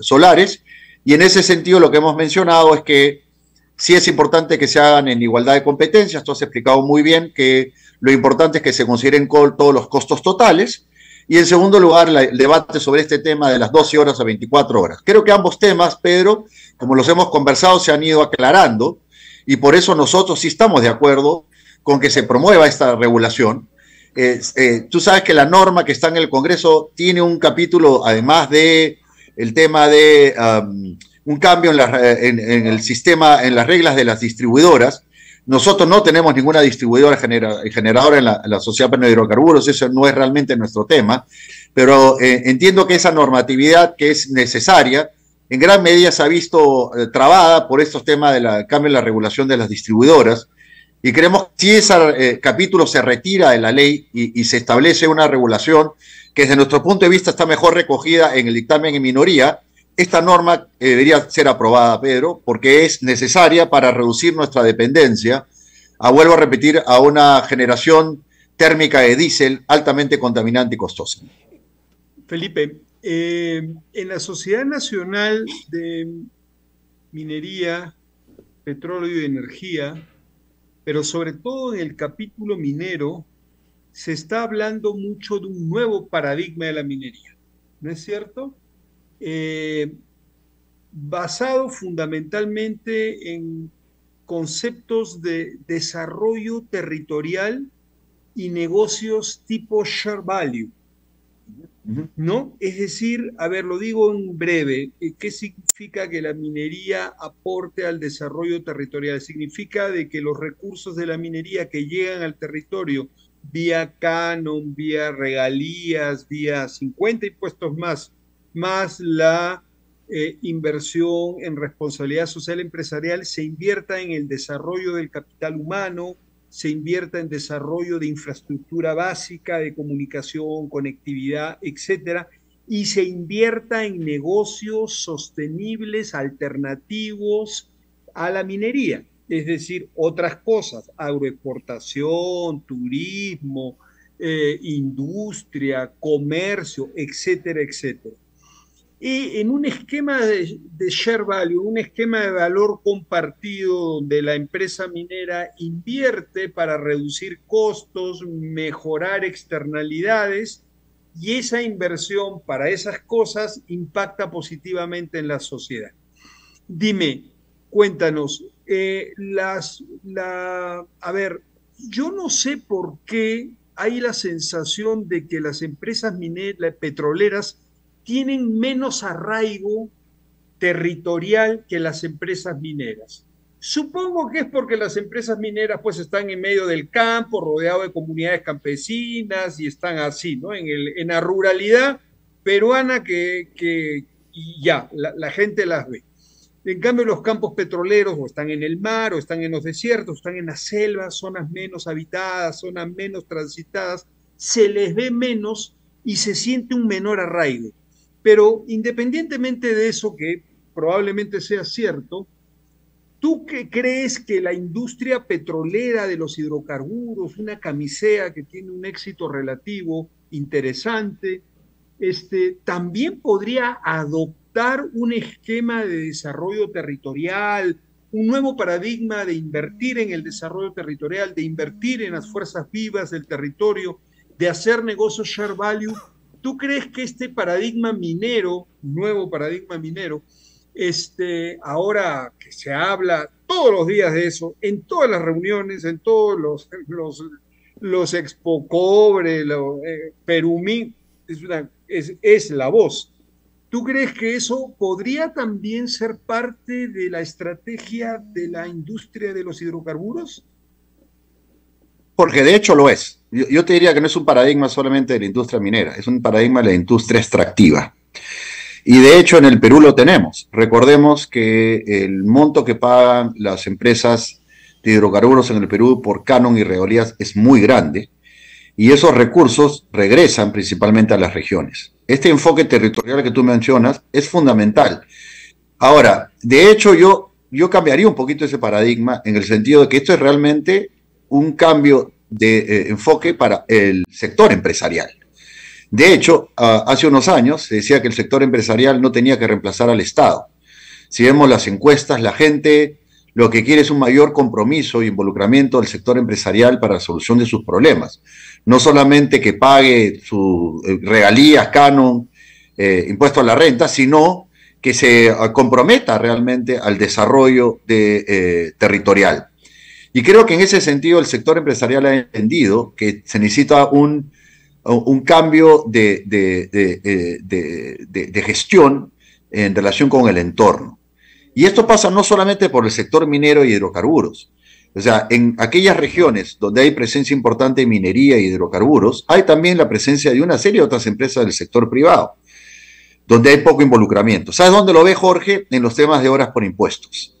solares. Y en ese sentido lo que hemos mencionado es que sí es importante que se hagan en igualdad de competencias, esto has explicado muy bien que lo importante es que se consideren todos los costos totales. Y en segundo lugar, el debate sobre este tema de las 12 horas a 24 horas. Creo que ambos temas, Pedro, como los hemos conversado, se han ido aclarando y por eso nosotros sí estamos de acuerdo con que se promueva esta regulación. Eh, tú sabes que la norma que está en el Congreso tiene un capítulo, además de el tema de un cambio en, el sistema, en las reglas de las distribuidoras. Nosotros no tenemos ninguna distribuidora generadora en la, sociedad sociedad de hidrocarburos, eso no es realmente nuestro tema, pero eh, entiendo que esa normatividad que es necesaria, en gran medida se ha visto eh, trabada por estos temas del de cambio en la regulación de las distribuidoras. Y creemos que si ese eh, capítulo se retira de la ley y, se establece una regulación que desde nuestro punto de vista está mejor recogida en el dictamen en minoría, esta norma eh, debería ser aprobada, Pedro, porque es necesaria para reducir nuestra dependencia, a, vuelvo a repetir, a una generación térmica de diésel altamente contaminante y costosa. Felipe, eh, en la Sociedad Nacional de Minería, Petróleo y Energía, pero sobre todo en el capítulo minero, se está hablando mucho de un nuevo paradigma de la minería, ¿no es cierto? Eh, basado fundamentalmente en conceptos de desarrollo territorial y negocios tipo share value. ¿no? Es decir, a ver, lo digo en breve, ¿qué significa que la minería aporte al desarrollo territorial? Significa de que los recursos de la minería que llegan al territorio vía canon, vía regalías, vía 50 impuestos más, más la eh, inversión en responsabilidad social empresarial, se invierta en el desarrollo del capital humano, se invierta en desarrollo de infraestructura básica, de comunicación, conectividad, etcétera, y se invierta en negocios sostenibles, alternativos a la minería, es decir, otras cosas, agroexportación, turismo, eh, industria, comercio, etcétera, etcétera y en un esquema de, share value, un esquema de valor compartido donde la empresa minera invierte para reducir costos, mejorar externalidades y esa inversión para esas cosas impacta positivamente en la sociedad. Dime, cuéntanos, eh, las, a ver, yo no sé por qué hay la sensación de que las empresas mineras, petroleras, tienen menos arraigo territorial que las empresas mineras. Supongo que es porque las empresas mineras pues están en medio del campo, rodeado de comunidades campesinas y están así, ¿no? En, la ruralidad peruana que, ya, la, gente las ve. En cambio, los campos petroleros o están en el mar o están en los desiertos, están en las selvas, zonas menos habitadas, zonas menos transitadas, se les ve menos y se siente un menor arraigo. Pero independientemente de eso, que probablemente sea cierto, ¿tú qué crees que la industria petrolera de los hidrocarburos, una camisea que tiene un éxito relativo interesante, este, también podría adoptar un esquema de desarrollo territorial, un nuevo paradigma de invertir en el desarrollo territorial, de invertir en las fuerzas vivas del territorio, de hacer negocios share value ¿Tú crees que este paradigma minero, nuevo paradigma minero, este, ahora que se habla todos los días de eso, en todas las reuniones, en todos los, los, Expo Cobre, los, eh, Perumí, es la voz. ¿Tú crees que eso podría también ser parte de la estrategia de la industria de los hidrocarburos? Porque de hecho lo es yo, te diría que no es un paradigma solamente de la industria minera, es un paradigma de la industria extractiva. Y de hecho en el Perú lo tenemos. Recordemos que el monto que pagan las empresas de hidrocarburos en el Perú por canon y regolías es muy grande y esos recursos regresan principalmente a las regiones. Este enfoque territorial que tú mencionas es fundamental. Ahora, de hecho yo, yo cambiaría un poquito ese paradigma en el sentido de que esto es realmente un cambio de eh, enfoque para el sector empresarial. De hecho, hace unos años se decía que el sector empresarial no tenía que reemplazar al Estado. Si vemos las encuestas, la gente lo que quiere es un mayor compromiso y involucramiento del sector empresarial para la solución de sus problemas. No solamente que pague su eh, regalías, canon, eh, impuesto a la renta, sino que se ah, comprometa realmente al desarrollo territorial. Y creo que en ese sentido el sector empresarial ha entendido que se necesita un, cambio eh, de, de, gestión en relación con el entorno. Y esto pasa no solamente por el sector minero y hidrocarburos. O sea, en aquellas regiones donde hay presencia importante de minería y hidrocarburos, hay también la presencia de una serie de otras empresas del sector privado, donde hay poco involucramiento. ¿Sabes dónde lo ve Jorge? En los temas de horas por impuestos.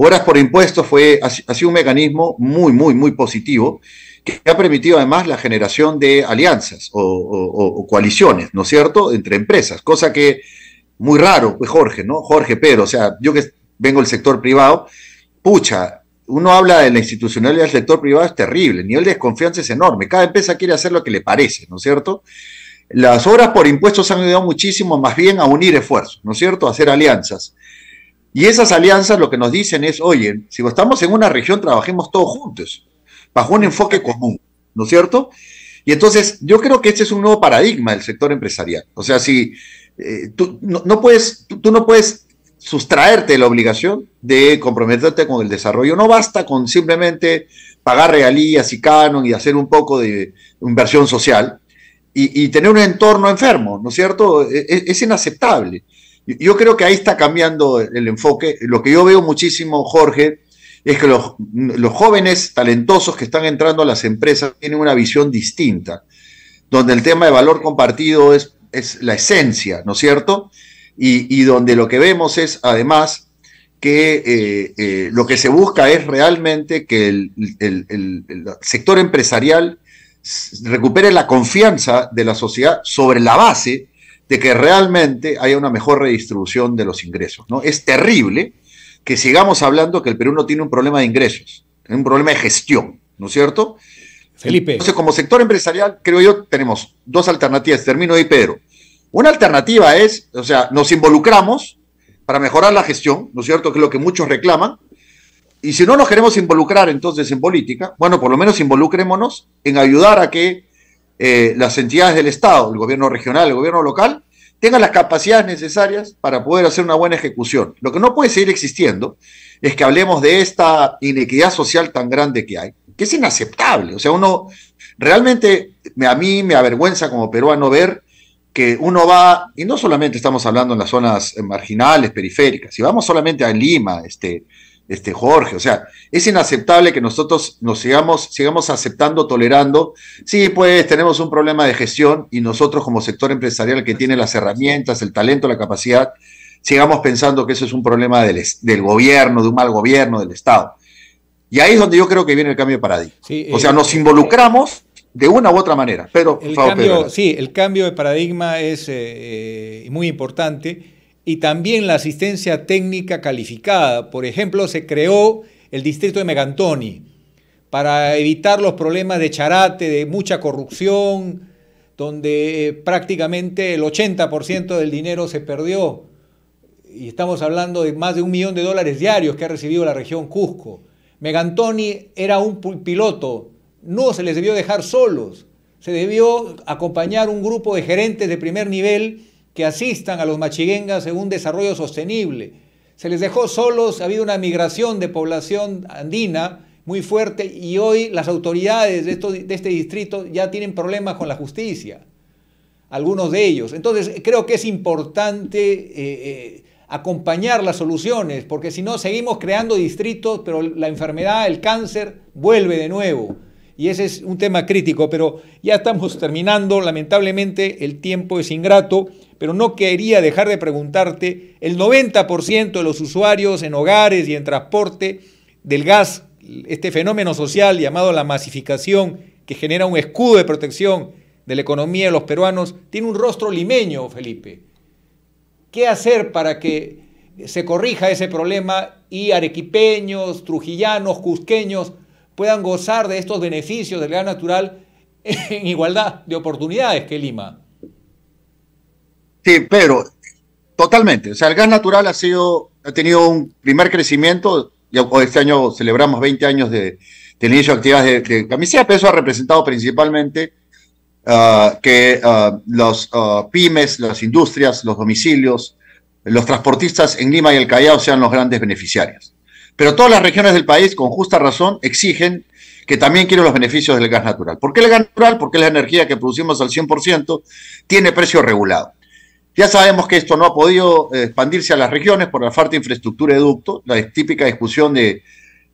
Horas por impuestos fue, ha sido un mecanismo muy, muy, muy positivo que ha permitido además la generación de alianzas o, coaliciones, ¿no es cierto?, entre empresas, cosa que muy raro, pues Jorge, ¿no? Jorge, pero, o sea, yo que vengo del sector privado, pucha, uno habla de la institucionalidad del sector privado, es terrible, el nivel de desconfianza es enorme, cada empresa quiere hacer lo que le parece, ¿no es cierto? Las horas por impuestos han ayudado muchísimo, más bien a unir esfuerzos, ¿no es cierto?, a hacer alianzas. Y esas alianzas lo que nos dicen es, oye, si estamos en una región, trabajemos todos juntos, bajo un enfoque común, ¿no es cierto? Y entonces yo creo que este es un nuevo paradigma del sector empresarial. O sea, si eh, tú, no, puedes, tú, no puedes sustraerte de la obligación de comprometerte con el desarrollo. No basta con simplemente pagar regalías y canon y hacer un poco de inversión social y, tener un entorno enfermo, ¿no es cierto? E, e, es inaceptable. Yo creo que ahí está cambiando el enfoque. Lo que yo veo muchísimo, Jorge, es que los, jóvenes talentosos que están entrando a las empresas tienen una visión distinta, donde el tema de valor compartido es, es la esencia, ¿no es cierto? Y, donde lo que vemos es, además, que eh, eh, lo que se busca es realmente que el, el sector empresarial recupere la confianza de la sociedad sobre la base de que realmente haya una mejor redistribución de los ingresos. ¿no? Es terrible que sigamos hablando que el Perú no tiene un problema de ingresos, tiene un problema de gestión, ¿no es cierto? Felipe. Entonces, como sector empresarial, creo yo, tenemos dos alternativas. Termino ahí, Pedro. Una alternativa es, o sea, nos involucramos para mejorar la gestión, ¿no es cierto? Que es lo que muchos reclaman. Y si no nos queremos involucrar entonces en política, bueno, por lo menos involucrémonos en ayudar a que eh, las entidades del Estado, el gobierno regional, el gobierno local, tengan las capacidades necesarias para poder hacer una buena ejecución. Lo que no puede seguir existiendo es que hablemos de esta inequidad social tan grande que hay, que es inaceptable. O sea, uno realmente, a mí me avergüenza como peruano ver que uno va, y no solamente estamos hablando en las zonas marginales, periféricas, si vamos solamente a Lima, este, este, Jorge. O sea, es inaceptable que nosotros nos sigamos, sigamos aceptando, tolerando. Sí, pues tenemos un problema de gestión y nosotros como sector empresarial que tiene las herramientas, el talento, la capacidad, sigamos pensando que eso es un problema del, gobierno, de un mal gobierno, del Estado. Y ahí es donde yo creo que viene el cambio de paradigma. o sea, eh, nos involucramos de una u otra manera. Pero, sí, el cambio de paradigma es eh, eh, muy importante y también la asistencia técnica calificada. Por ejemplo, se creó el distrito de Megantoni para evitar los problemas de charate, de mucha corrupción, donde eh, prácticamente el 80% del dinero se perdió. Y estamos hablando de más de un millón de dólares diarios que ha recibido la región Cusco. Megantoni era un piloto, no se les debió dejar solos, se debió acompañar un grupo de gerentes de primer nivel que asistan a los machiguengas en un desarrollo sostenible. Se les dejó solos, ha habido una migración de población andina muy fuerte y hoy las autoridades de, de este distrito ya tienen problemas con la justicia, algunos de ellos. Entonces creo que es importante eh, eh, acompañar las soluciones, porque si no seguimos creando distritos, pero la enfermedad, el cáncer, vuelve de nuevo. Y ese es un tema crítico, pero ya estamos terminando. Lamentablemente el tiempo es ingrato pero no quería dejar de preguntarte, el 90% de los usuarios en hogares y en transporte del gas, este fenómeno social llamado la masificación, que genera un escudo de protección de la economía de los peruanos, tiene un rostro limeño, Felipe. ¿Qué hacer para que se corrija ese problema y arequipeños, trujillanos, cusqueños puedan gozar de estos beneficios del gas natural en igualdad de oportunidades que Lima? Sí, pero totalmente. O sea, el gas natural ha sido, ha tenido un primer crecimiento. Y este año celebramos 20 años de, inicio de actividades de, camiseta, pero eso ha representado principalmente ah, que ah, los ah, pymes, las industrias, los domicilios, los transportistas en Lima y el Callao sean los grandes beneficiarios. Pero todas las regiones del país, con justa razón, exigen que también quieren los beneficios del gas natural. ¿Por qué el gas natural? Porque es la energía que producimos al 100%, tiene precio regulado. Ya sabemos que esto no ha podido eh, expandirse a las regiones por la falta de infraestructura de ducto, la típica discusión de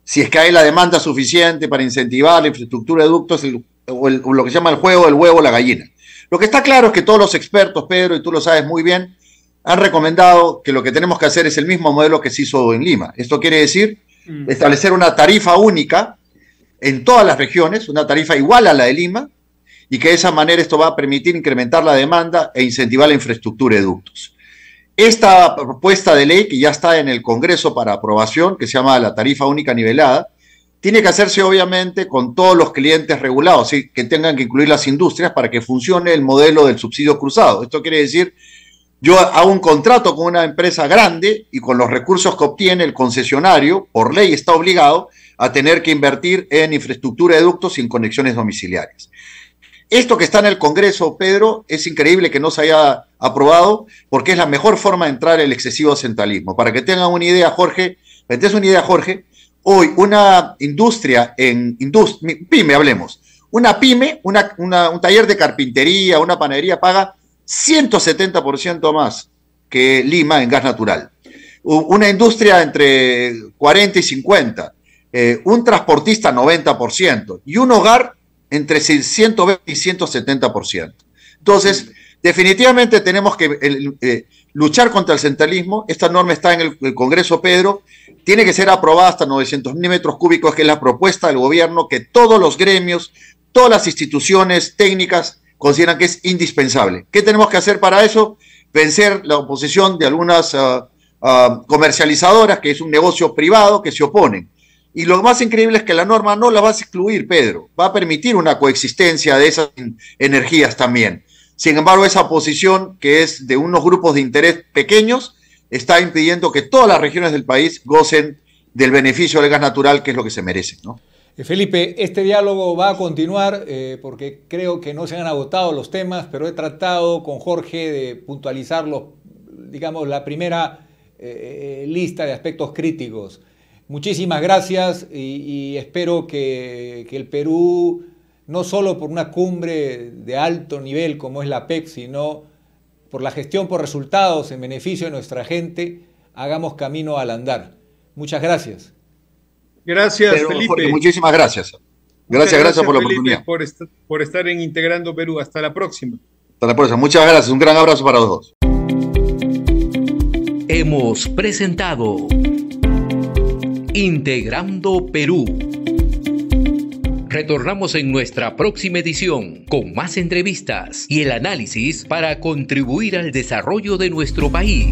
si es que hay la demanda suficiente para incentivar la infraestructura de ductos o, lo que se llama el juego del huevo la gallina. Lo que está claro es que todos los expertos, Pedro, y tú lo sabes muy bien, han recomendado que lo que tenemos que hacer es el mismo modelo que se hizo en Lima. Esto quiere decir mm. establecer una tarifa única en todas las regiones, una tarifa igual a la de Lima, y que de esa manera esto va a permitir incrementar la demanda e incentivar la infraestructura de ductos. Esta propuesta de ley que ya está en el Congreso para aprobación, que se llama la tarifa única nivelada, tiene que hacerse obviamente con todos los clientes regulados, que tengan que incluir las industrias para que funcione el modelo del subsidio cruzado. Esto quiere decir, yo hago un contrato con una empresa grande y con los recursos que obtiene el concesionario, por ley está obligado a tener que invertir en infraestructura de ductos sin conexiones domiciliarias. Esto que está en el Congreso, Pedro, es increíble que no se haya aprobado porque es la mejor forma de entrar el excesivo centralismo. Para que tengan una idea, Jorge, una idea, Jorge, hoy una industria en pyme, hablemos, una pyme, un taller de carpintería, una panadería paga 170% más que Lima en gas natural. Una industria entre 40 y 50, eh, un transportista 90% y un hogar entre 120 y 170%. Entonces, definitivamente tenemos que eh, luchar contra el centralismo. Esta norma está en el, Congreso, Pedro. Tiene que ser aprobada hasta 900 milímetros cúbicos, que es la propuesta del gobierno, que todos los gremios, todas las instituciones técnicas consideran que es indispensable. ¿Qué tenemos que hacer para eso? Vencer la oposición de algunas ah, ah, comercializadoras, que es un negocio privado, que se oponen. Y lo más increíble es que la norma no la va a excluir, Pedro. Va a permitir una coexistencia de esas energías también. Sin embargo, esa posición que es de unos grupos de interés pequeños, está impidiendo que todas las regiones del país gocen del beneficio del gas natural, que es lo que se merece. Eh, Felipe, este diálogo va a continuar eh, porque creo que no se han agotado los temas, pero he tratado con Jorge de puntualizar los, digamos, la primera eh, lista de aspectos críticos. Muchísimas gracias y, espero que, el Perú, no solo por una cumbre de alto nivel como es la PEC, sino por la gestión por resultados en beneficio de nuestra gente, hagamos camino al andar. Muchas gracias. Gracias, Felipe. muchísimas gracias. Gracias, gracias, por la oportunidad. Por, por estar en Integrando Perú. Hasta la próxima. Hasta la próxima. Muchas gracias. Un gran abrazo para los dos. Hemos presentado. Integrando Perú. Retornamos en nuestra próxima edición con más entrevistas y el análisis para contribuir al desarrollo de nuestro país.